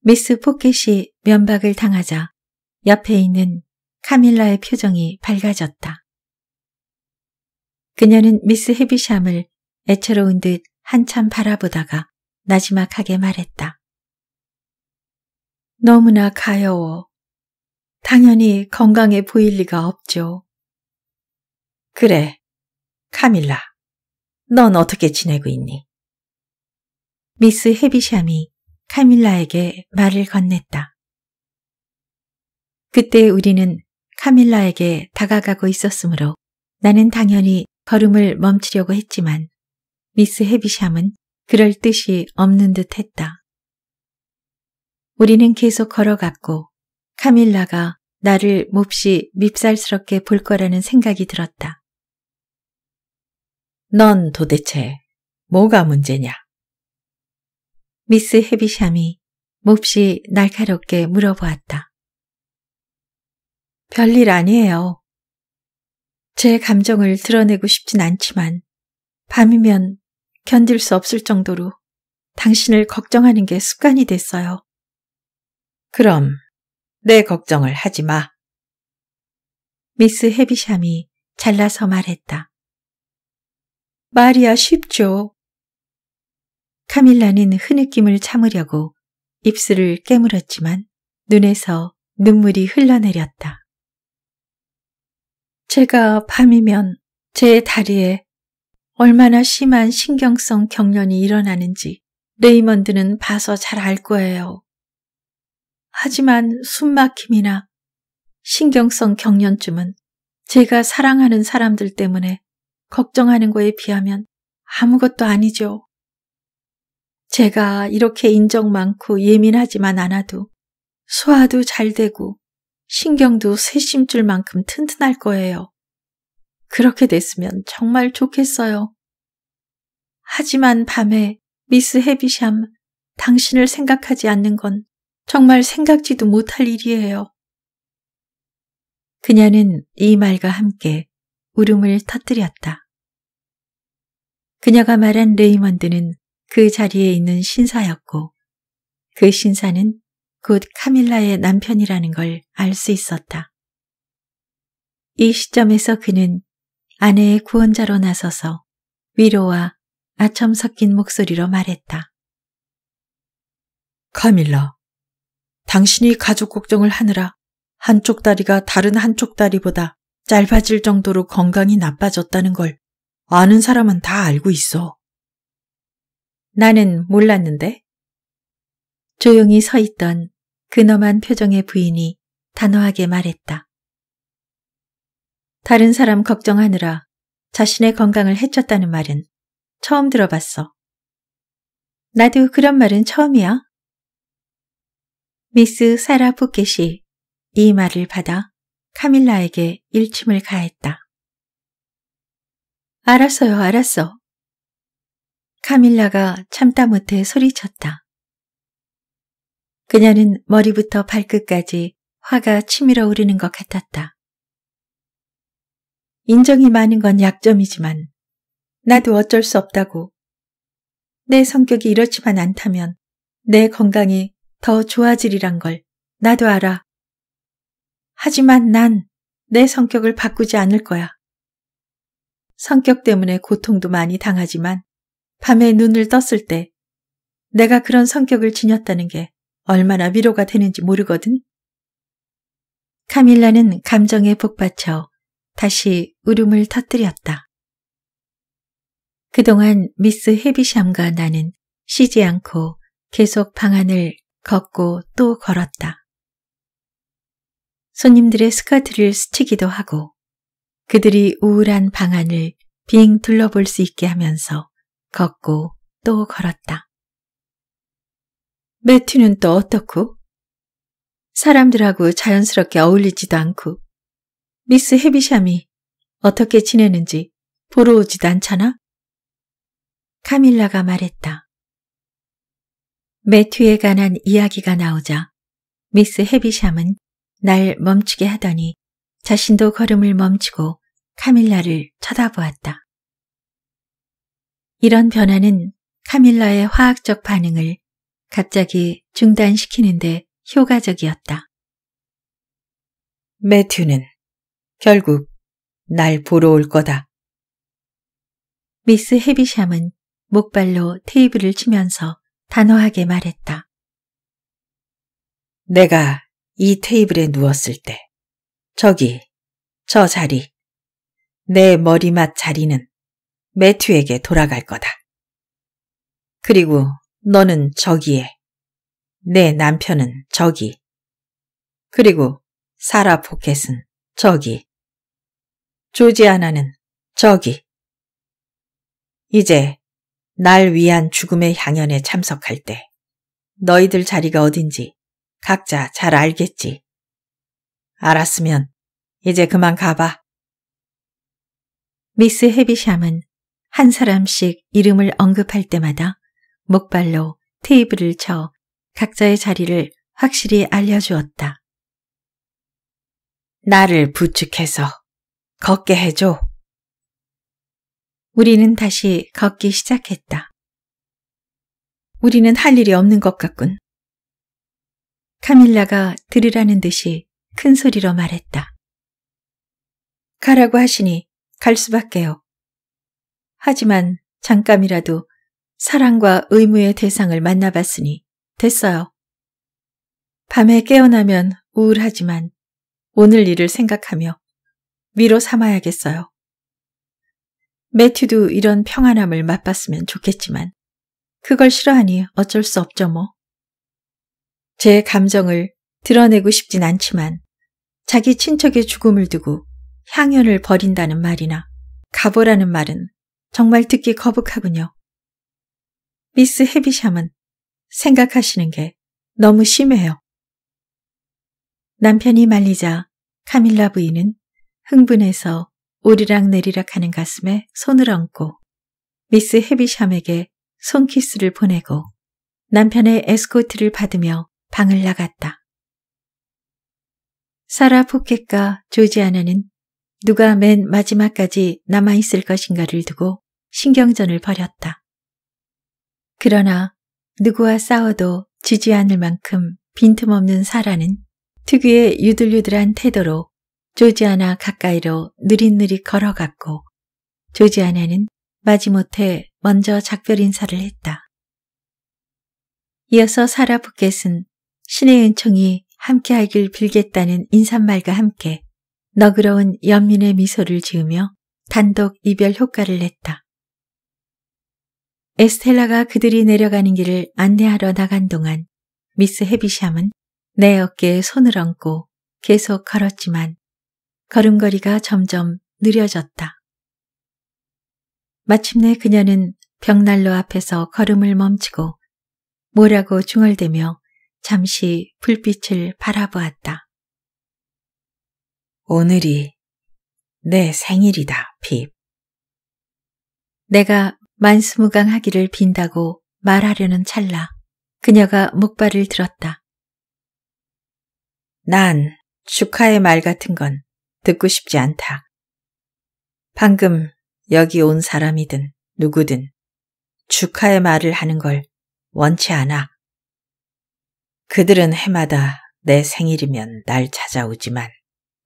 미스 포켓이 면박을 당하자 옆에 있는 카밀라의 표정이 밝아졌다. 그녀는 미스 헤비샴을 애처로운 듯 한참 바라보다가 나지막하게 말했다. 너무나 가여워. 당연히 건강해 보일 리가 없죠. 그래, 카밀라. 넌 어떻게 지내고 있니? 미스 헤비샴이 카밀라에게 말을 건넸다. 그때 우리는 카밀라에게 다가가고 있었으므로 나는 당연히 걸음을 멈추려고 했지만 미스 헤비샴은 그럴 뜻이 없는 듯 했다. 우리는 계속 걸어갔고 카밀라가 나를 몹시 밉살스럽게 볼 거라는 생각이 들었다. 넌 도대체 뭐가 문제냐? 미스 헤비샴이 몹시 날카롭게 물어보았다. 별일 아니에요. 제 감정을 드러내고 싶진 않지만 밤이면 견딜 수 없을 정도로 당신을 걱정하는 게 습관이 됐어요. 그럼 내 걱정을 하지 마. 미스 헤비샴이 잘라서 말했다. 말이야 쉽죠. 카밀라는 흐느낌을 참으려고 입술을 깨물었지만 눈에서 눈물이 흘러내렸다. 제가 밤이면 제 다리에 얼마나 심한 신경성 경련이 일어나는지 레이먼드는 봐서 잘 알 거예요. 하지만 숨막힘이나 신경성 경련증은 제가 사랑하는 사람들 때문에 걱정하는 거에 비하면 아무것도 아니죠. 제가 이렇게 인정 많고 예민하지만 않아도 소화도 잘 되고 신경도 새심줄 만큼 튼튼할 거예요. 그렇게 됐으면 정말 좋겠어요. 하지만 밤에 미스 헤비샴 당신을 생각하지 않는 건 정말 생각지도 못할 일이에요. 그녀는 이 말과 함께 울음을 터뜨렸다. 그녀가 말한 레이먼드는 그 자리에 있는 신사였고 그 신사는 곧 카밀라의 남편이라는 걸 알 수 있었다. 이 시점에서 그는 아내의 구원자로 나서서 위로와 아첨 섞인 목소리로 말했다. 카밀라, 당신이 가족 걱정을 하느라 한쪽 다리가 다른 한쪽 다리보다 짧아질 정도로 건강이 나빠졌다는 걸 아는 사람은 다 알고 있어. 나는 몰랐는데. 조용히 서 있던 근엄한 표정의 부인이 단호하게 말했다. 다른 사람 걱정하느라 자신의 건강을 해쳤다는 말은 처음 들어봤어. 나도 그런 말은 처음이야. 미스 사라 포켓이 이 말을 받아 카밀라에게 일침을 가했다. 알았어요, 알았어. 카밀라가 참다 못해 소리쳤다. 그녀는 머리부터 발끝까지 화가 치밀어 오르는 것 같았다. 인정이 많은 건 약점이지만 나도 어쩔 수 없다고. 내 성격이 이렇지만 않다면 내 건강이 더 좋아지리란 걸 나도 알아. 하지만 난 내 성격을 바꾸지 않을 거야. 성격 때문에 고통도 많이 당하지만 밤에 눈을 떴을 때 내가 그런 성격을 지녔다는 게 얼마나 위로가 되는지 모르거든. 카밀라는 감정에 복받쳐 다시 울음을 터뜨렸다. 그동안 미스 헤비샴과 나는 쉬지 않고 계속 방안을 걷고 또 걸었다. 손님들의 스커트를 스치기도 하고 그들이 우울한 방안을 빙 둘러볼 수 있게 하면서 걷고 또 걸었다. 매튜는 또 어떻고? 사람들하고 자연스럽게 어울리지도 않고 미스 헤비샴이 어떻게 지내는지 보러 오지도 않잖아? 카밀라가 말했다. 매튜에 관한 이야기가 나오자 미스 헤비샴은 날 멈추게 하더니 자신도 걸음을 멈추고 카밀라를 쳐다보았다. 이런 변화는 카밀라의 화학적 반응을 갑자기 중단시키는데 효과적이었다. 매튜는 결국 날 보러 올 거다. 미스 헤비샴은 목발로 테이블을 치면서 단호하게 말했다. 내가 이 테이블에 누웠을 때, 저기, 저 자리, 내 머리맡 자리는 매튜에게 돌아갈 거다. 그리고 너는 저기에, 내 남편은 저기, 그리고 사라 포켓은 저기, 조지아나는 저기. 이제 날 위한 죽음의 향연에 참석할 때 너희들 자리가 어딘지 각자 잘 알겠지. 알았으면 이제 그만 가봐. 미스 헤비샴은 한 사람씩 이름을 언급할 때마다 목발로 테이블을 쳐 각자의 자리를 확실히 알려주었다. 나를 부축해서 걷게 해줘. 우리는 다시 걷기 시작했다. 우리는 할 일이 없는 것 같군. 카밀라가 들으라는 듯이 큰 소리로 말했다. 가라고 하시니 갈 수밖에요. 하지만 잠깐이라도 사랑과 의무의 대상을 만나봤으니 됐어요. 밤에 깨어나면 우울하지만 오늘 일을 생각하며 위로 삼아야겠어요. 매튜도 이런 평안함을 맛봤으면 좋겠지만 그걸 싫어하니 어쩔 수 없죠 뭐. 제 감정을 드러내고 싶진 않지만 자기 친척의 죽음을 두고 향연을 버린다는 말이나 가보라는 말은 정말 듣기 거북하군요. 미스 헤비샴은 생각하시는 게 너무 심해요. 남편이 말리자 카밀라 부인은 흥분해서 오리락 내리락 하는 가슴에 손을 얹고 미스 헤비샴에게 손키스를 보내고 남편의 에스코트를 받으며 방을 나갔다. 사라 포켓과 조지 아나는 누가 맨 마지막까지 남아있을 것인가를 두고 신경전을 벌였다. 그러나 누구와 싸워도 지지 않을 만큼 빈틈없는 사라는 특유의 유들유들한 태도로 조지아나 가까이로 느릿느릿 걸어갔고 조지아나는 마지못해 먼저 작별 인사를 했다. 이어서 사라 부켓은 신의 은총이 함께하길 빌겠다는 인사말과 함께 너그러운 연민의 미소를 지으며 단독 이별 효과를 냈다. 에스텔라가 그들이 내려가는 길을 안내하러 나간 동안 미스 헤비샴은 내 어깨에 손을 얹고 계속 걸었지만 걸음걸이가 점점 느려졌다. 마침내 그녀는 벽난로 앞에서 걸음을 멈추고 뭐라고 중얼대며 잠시 불빛을 바라보았다. 오늘이 내 생일이다, 핍. 내가 만수무강하기를 빈다고 말하려는 찰나 그녀가 목발을 들었다. 난 축하의 말 같은 건 듣고 싶지 않다. 방금 여기 온 사람이든 누구든 축하의 말을 하는 걸 원치 않아. 그들은 해마다 내 생일이면 날 찾아오지만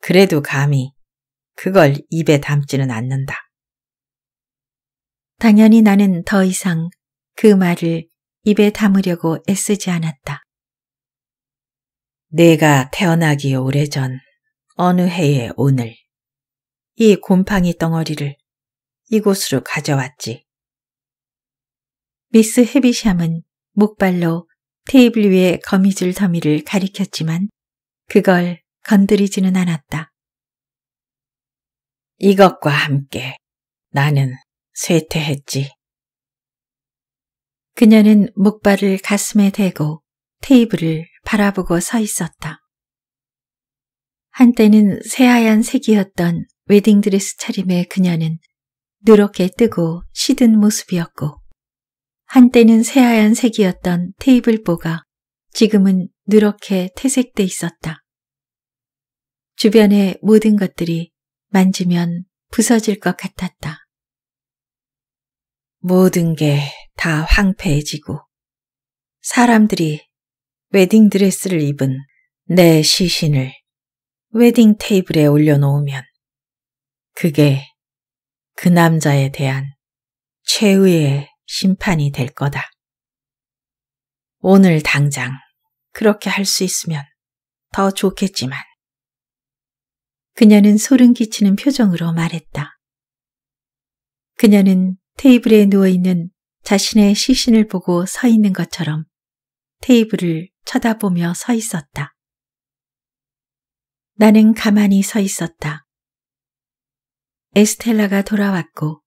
그래도 감히 그걸 입에 담지는 않는다. 당연히 나는 더 이상 그 말을 입에 담으려고 애쓰지 않았다. 내가 태어나기 오래전 어느 해의 오늘 이 곰팡이 덩어리를 이곳으로 가져왔지. 미스 헤비샴은 목발로 테이블 위에 거미줄 더미를 가리켰지만 그걸 건드리지는 않았다. 이것과 함께 나는 쇠퇴했지. 그녀는 목발을 가슴에 대고 테이블을 바라보고 서 있었다. 한때는 새하얀 색이었던 웨딩드레스 차림의 그녀는 누렇게 뜨고 시든 모습이었고 한때는 새하얀 색이었던 테이블보가 지금은 누렇게 퇴색돼 있었다. 주변의 모든 것들이 만지면 부서질 것 같았다. 모든 게 다 황폐해지고 사람들이 웨딩드레스를 입은 내 시신을 웨딩 테이블에 올려놓으면 그게 그 남자에 대한 최후의 심판이 될 거다. 오늘 당장 그렇게 할 수 있으면 더 좋겠지만. 그녀는 소름 끼치는 표정으로 말했다. 그녀는 테이블에 누워있는 자신의 시신을 보고 서 있는 것처럼 테이블을 쳐다보며 서 있었다. 나는 가만히 서 있었다. 에스텔라가 돌아왔고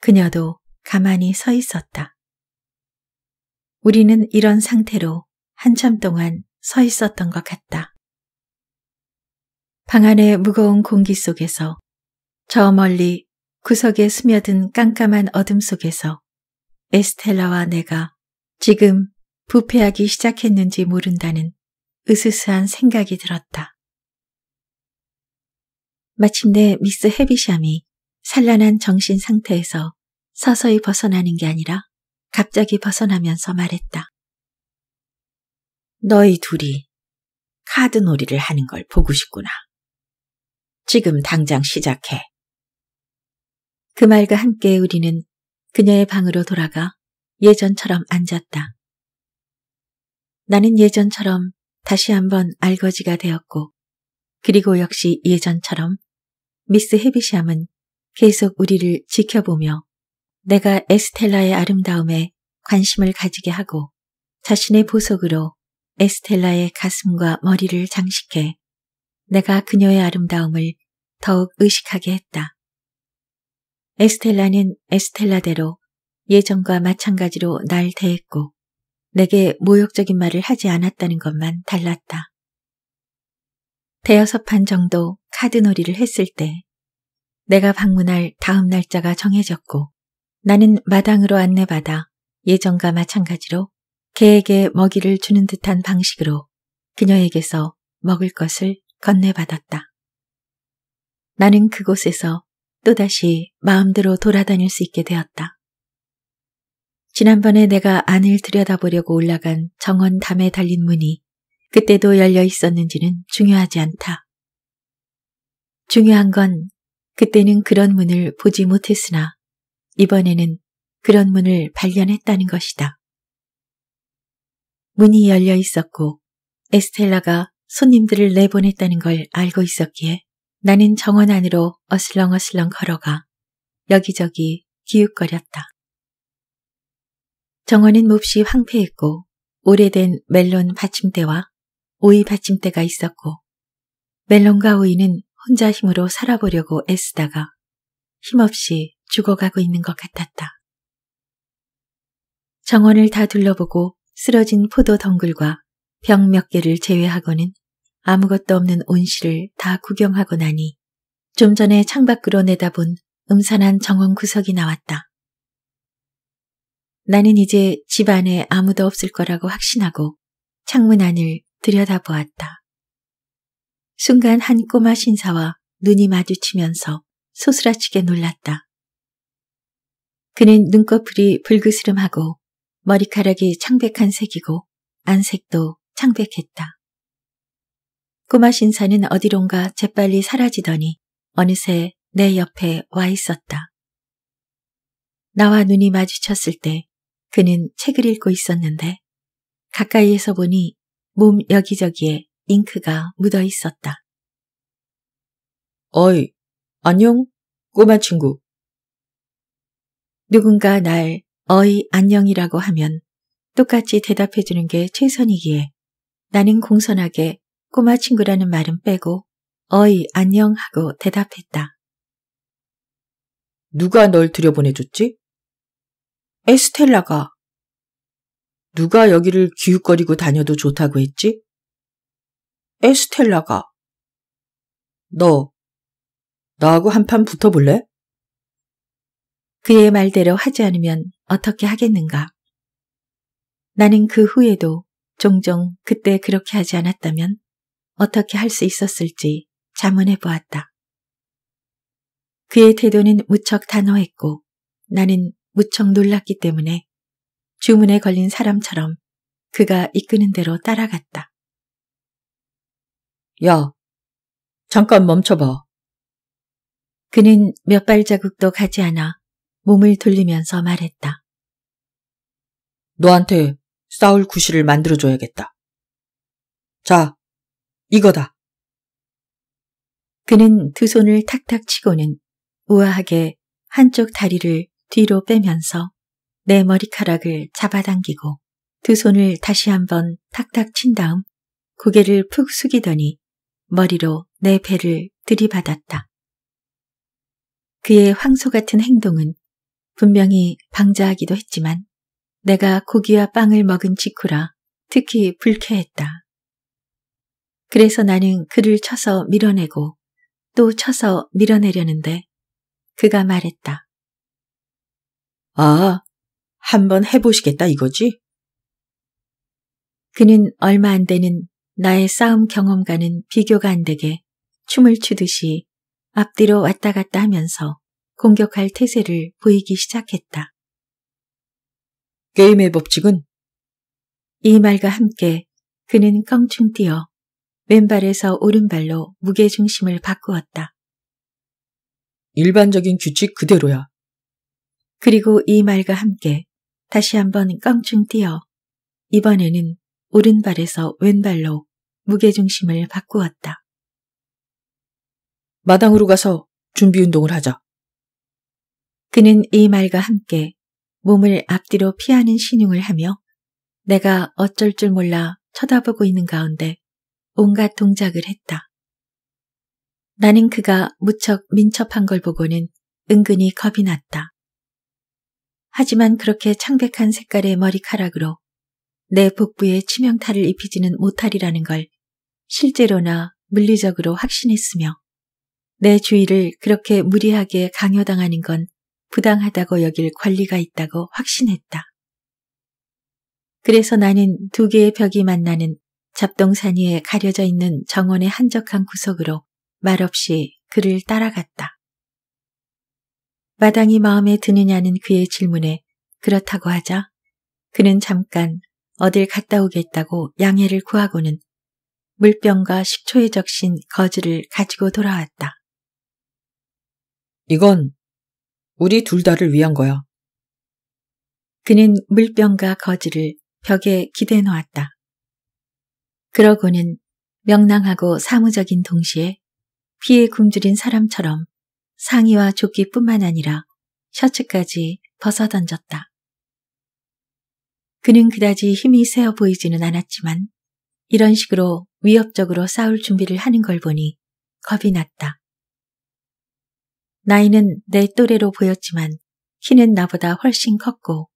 그녀도 가만히 서 있었다. 우리는 이런 상태로 한참 동안 서 있었던 것 같다. 방 안의 무거운 공기 속에서 저 멀리 구석에 스며든 깜깜한 어둠 속에서 에스텔라와 내가 지금 부패하기 시작했는지 모른다는 으스스한 생각이 들었다. 마침내 미스 헤비샴이 산란한 정신 상태에서 서서히 벗어나는 게 아니라 갑자기 벗어나면서 말했다. 너희 둘이 카드놀이를 하는 걸 보고 싶구나. 지금 당장 시작해. 그 말과 함께 우리는 그녀의 방으로 돌아가 예전처럼 앉았다. 나는 예전처럼 다시 한번 알거지가 되었고, 그리고 역시 예전처럼 미스 헤비샴은 계속 우리를 지켜보며 내가 에스텔라의 아름다움에 관심을 가지게 하고 자신의 보석으로 에스텔라의 가슴과 머리를 장식해 내가 그녀의 아름다움을 더욱 의식하게 했다. 에스텔라는 에스텔라대로 예전과 마찬가지로 날 대했고 내게 모욕적인 말을 하지 않았다는 것만 달랐다. 대여섯 판 정도 카드놀이를 했을 때 내가 방문할 다음 날짜가 정해졌고 나는 마당으로 안내받아 예전과 마찬가지로 개에게 먹이를 주는 듯한 방식으로 그녀에게서 먹을 것을 건네받았다. 나는 그곳에서 또다시 마음대로 돌아다닐 수 있게 되었다. 지난번에 내가 안을 들여다보려고 올라간 정원 담에 달린 문이 그때도 열려 있었는지는 중요하지 않다. 중요한 건 그때는 그런 문을 보지 못했으나 이번에는 그런 문을 발견했다는 것이다. 문이 열려 있었고 에스텔라가 손님들을 내보냈다는 걸 알고 있었기에 나는 정원 안으로 어슬렁어슬렁 걸어가 여기저기 기웃거렸다. 정원은 몹시 황폐했고 오래된 멜론 받침대와 오이 받침대가 있었고 멜론과 오이는 혼자 힘으로 살아보려고 애쓰다가 힘없이 죽어가고 있는 것 같았다. 정원을 다 둘러보고 쓰러진 포도 덩굴과 병 몇 개를 제외하고는 아무것도 없는 온실을 다 구경하고 나니 좀 전에 창밖으로 내다본 음산한 정원 구석이 나왔다. 나는 이제 집 안에 아무도 없을 거라고 확신하고 창문 안을 들여다보았다. 순간 한 꼬마 신사와 눈이 마주치면서 소스라치게 놀랐다. 그는 눈꺼풀이 불그스름하고 머리카락이 창백한 색이고 안색도 창백했다. 꼬마 신사는 어디론가 재빨리 사라지더니 어느새 내 옆에 와 있었다. 나와 눈이 마주쳤을 때 그는 책을 읽고 있었는데 가까이에서 보니 몸 여기저기에 잉크가 묻어 있었다. 어이, 안녕, 꼬마 친구. 누군가 날 어이 안녕이라고 하면 똑같이 대답해주는 게 최선이기에 나는 공손하게 꼬마 친구라는 말은 빼고 어이 안녕 하고 대답했다. 누가 널 들여보내줬지? 에스텔라가 누가 여기를 기웃거리고 다녀도 좋다고 했지? 에스텔라가. 너, 나하고 한 판 붙어볼래? 그의 말대로 하지 않으면 어떻게 하겠는가. 나는 그 후에도 종종 그때 그렇게 하지 않았다면 어떻게 할 수 있었을지 자문해 보았다. 그의 태도는 무척 단호했고 나는 무척 놀랐기 때문에 주문에 걸린 사람처럼 그가 이끄는 대로 따라갔다. 야, 잠깐 멈춰봐. 그는 몇 발자국도 가지 않아 몸을 돌리면서 말했다. 너한테 싸울 구실을 만들어줘야겠다. 자, 이거다. 그는 두 손을 탁탁 치고는 우아하게 한쪽 다리를 뒤로 빼면서 내 머리카락을 잡아당기고 두 손을 다시 한번 탁탁 친 다음 고개를 푹 숙이더니 머리로 내 배를 들이받았다. 그의 황소 같은 행동은 분명히 방자하기도 했지만 내가 고기와 빵을 먹은 직후라 특히 불쾌했다. 그래서 나는 그를 쳐서 밀어내고 또 쳐서 밀어내려는데 그가 말했다. 아, 한번 해보시겠다 이거지? 그는 얼마 안 되는 나의 싸움 경험과는 비교가 안 되게 춤을 추듯이 앞뒤로 왔다 갔다 하면서 공격할 태세를 보이기 시작했다. 게임의 법칙은? 이 말과 함께 그는 껑충 뛰어 왼발에서 오른발로 무게중심을 바꾸었다. 일반적인 규칙 그대로야. 그리고 이 말과 함께 다시 한번 껑충 뛰어 이번에는 오른발에서 왼발로 무게중심을 바꾸었다. 마당으로 가서 준비 운동을 하자. 그는 이 말과 함께 몸을 앞뒤로 피하는 신용을 하며 내가 어쩔 줄 몰라 쳐다보고 있는 가운데 온갖 동작을 했다. 나는 그가 무척 민첩한 걸 보고는 은근히 겁이 났다. 하지만 그렇게 창백한 색깔의 머리카락으로 내 복부에 치명타를 입히지는 못하리라는 걸 실제로나 물리적으로 확신했으며 내 주의를 그렇게 무리하게 강요당하는 건 부당하다고 여길 권리가 있다고 확신했다. 그래서 나는 두 개의 벽이 만나는 잡동산 위에 가려져 있는 정원의 한적한 구석으로 말없이 그를 따라갔다. 마당이 마음에 드느냐는 그의 질문에 그렇다고 하자 그는 잠깐 어딜 갔다 오겠다고 양해를 구하고는 물병과 식초에 적신 거즈를 가지고 돌아왔다. 이건 우리 둘 다를 위한 거야. 그는 물병과 거즈를 벽에 기대 놓았다. 그러고는 명랑하고 사무적인 동시에 피에 굶주린 사람처럼 상의와 조끼뿐만 아니라 셔츠까지 벗어던졌다. 그는 그다지 힘이 세어 보이지는 않았지만 이런 식으로 위협적으로 싸울 준비를 하는 걸 보니 겁이 났다. 나이는 내 또래로 보였지만 키는 나보다 훨씬 컸고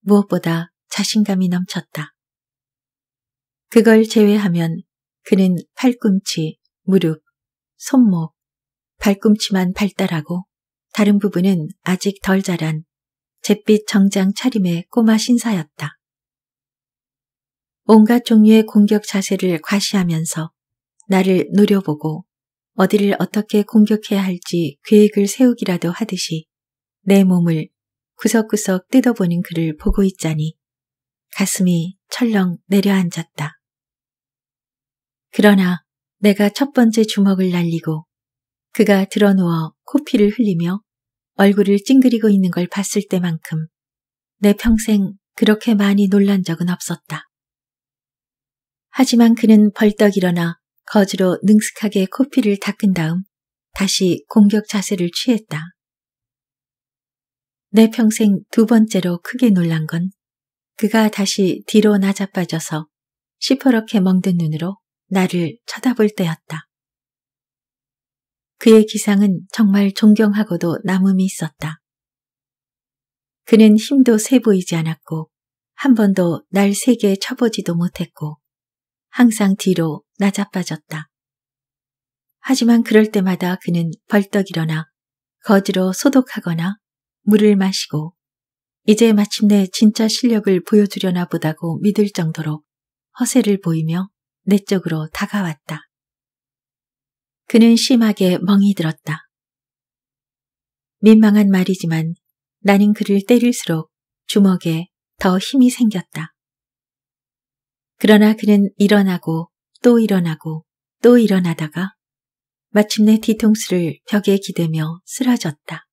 무엇보다 자신감이 넘쳤다. 그걸 제외하면 그는 팔꿈치, 무릎, 손목, 발꿈치만 발달하고 다른 부분은 아직 덜 자란 잿빛 정장 차림의 꼬마 신사였다. 온갖 종류의 공격 자세를 과시하면서 나를 노려보고 어디를 어떻게 공격해야 할지 계획을 세우기라도 하듯이 내 몸을 구석구석 뜯어보는 그를 보고 있자니 가슴이 철렁 내려앉았다. 그러나 내가 첫 번째 주먹을 날리고 그가 드러누워 코피를 흘리며 얼굴을 찡그리고 있는 걸 봤을 때만큼 내 평생 그렇게 많이 놀란 적은 없었다. 하지만 그는 벌떡 일어나 거즈로 능숙하게 코피를 닦은 다음 다시 공격 자세를 취했다. 내 평생 두 번째로 크게 놀란 건 그가 다시 뒤로 낮아빠져서 시퍼렇게 멍든 눈으로 나를 쳐다볼 때였다. 그의 기상은 정말 존경하고도 남음이 있었다. 그는 힘도 세 보이지 않았고 한 번도 날 세게 쳐보지도 못했고 항상 뒤로 나자빠졌다. 하지만 그럴 때마다 그는 벌떡 일어나 거지로 소독하거나 물을 마시고 이제 마침내 진짜 실력을 보여주려나 보다고 믿을 정도로 허세를 보이며 내 쪽으로 다가왔다. 그는 심하게 멍이 들었다. 민망한 말이지만 나는 그를 때릴수록 주먹에 더 힘이 생겼다. 그러나 그는 일어나고 또 일어나고 또 일어나다가 마침내 뒤통수를 벽에 기대며 쓰러졌다.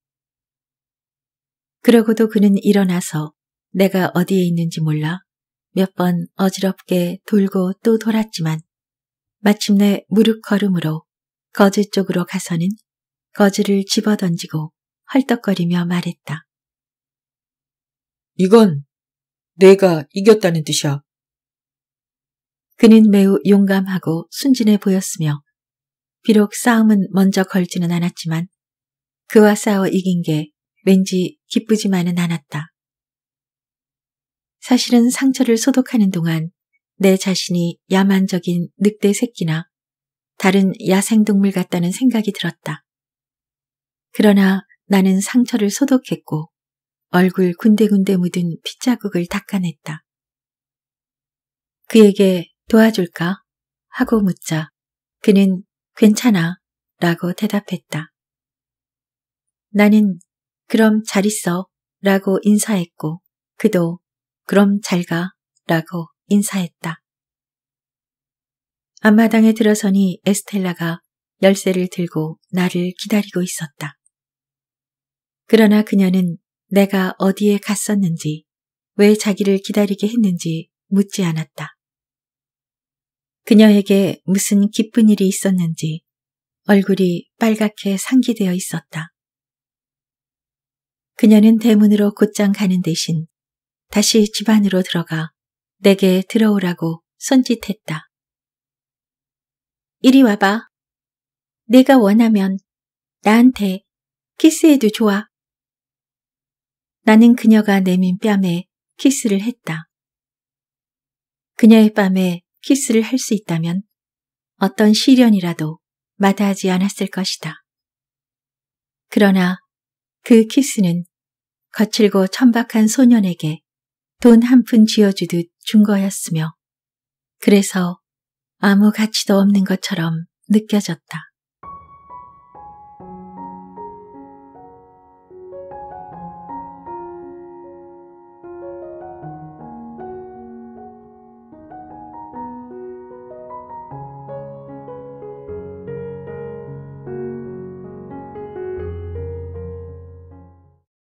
그러고도 그는 일어나서 내가 어디에 있는지 몰라 몇 번 어지럽게 돌고 또 돌았지만 마침내 무릎 걸음으로 거지 쪽으로 가서는 거지를 집어던지고 헐떡거리며 말했다. 이건 내가 이겼다는 뜻이야. 그는 매우 용감하고 순진해 보였으며 비록 싸움은 먼저 걸지는 않았지만 그와 싸워 이긴 게 왠지 기쁘지만은 않았다. 사실은 상처를 소독하는 동안 내 자신이 야만적인 늑대 새끼나 다른 야생동물 같다는 생각이 들었다. 그러나 나는 상처를 소독했고 얼굴 군데군데 묻은 핏자국을 닦아냈다. 그에게 도와줄까? 하고 묻자 그는 괜찮아 라고 대답했다. 나는 그럼 잘 있어 라고 인사했고 그도 그럼 잘가 라고 인사했다. 앞마당에 들어서니 에스텔라가 열쇠를 들고 나를 기다리고 있었다. 그러나 그녀는 내가 어디에 갔었는지, 왜 자기를 기다리게 했는지 묻지 않았다. 그녀에게 무슨 기쁜 일이 있었는지 얼굴이 빨갛게 상기되어 있었다. 그녀는 대문으로 곧장 가는 대신 다시 집 안으로 들어가 내게 들어오라고 손짓했다. 이리 와봐. 내가 원하면 나한테 키스해도 좋아. 나는 그녀가 내민 뺨에 키스를 했다. 그녀의 뺨에 키스를 할 수 있다면 어떤 시련이라도 마다하지 않았을 것이다. 그러나 그 키스는 거칠고 천박한 소년에게 돈 한푼 쥐어주듯 준 거였으며 그래서 아무 가치도 없는 것처럼 느껴졌다.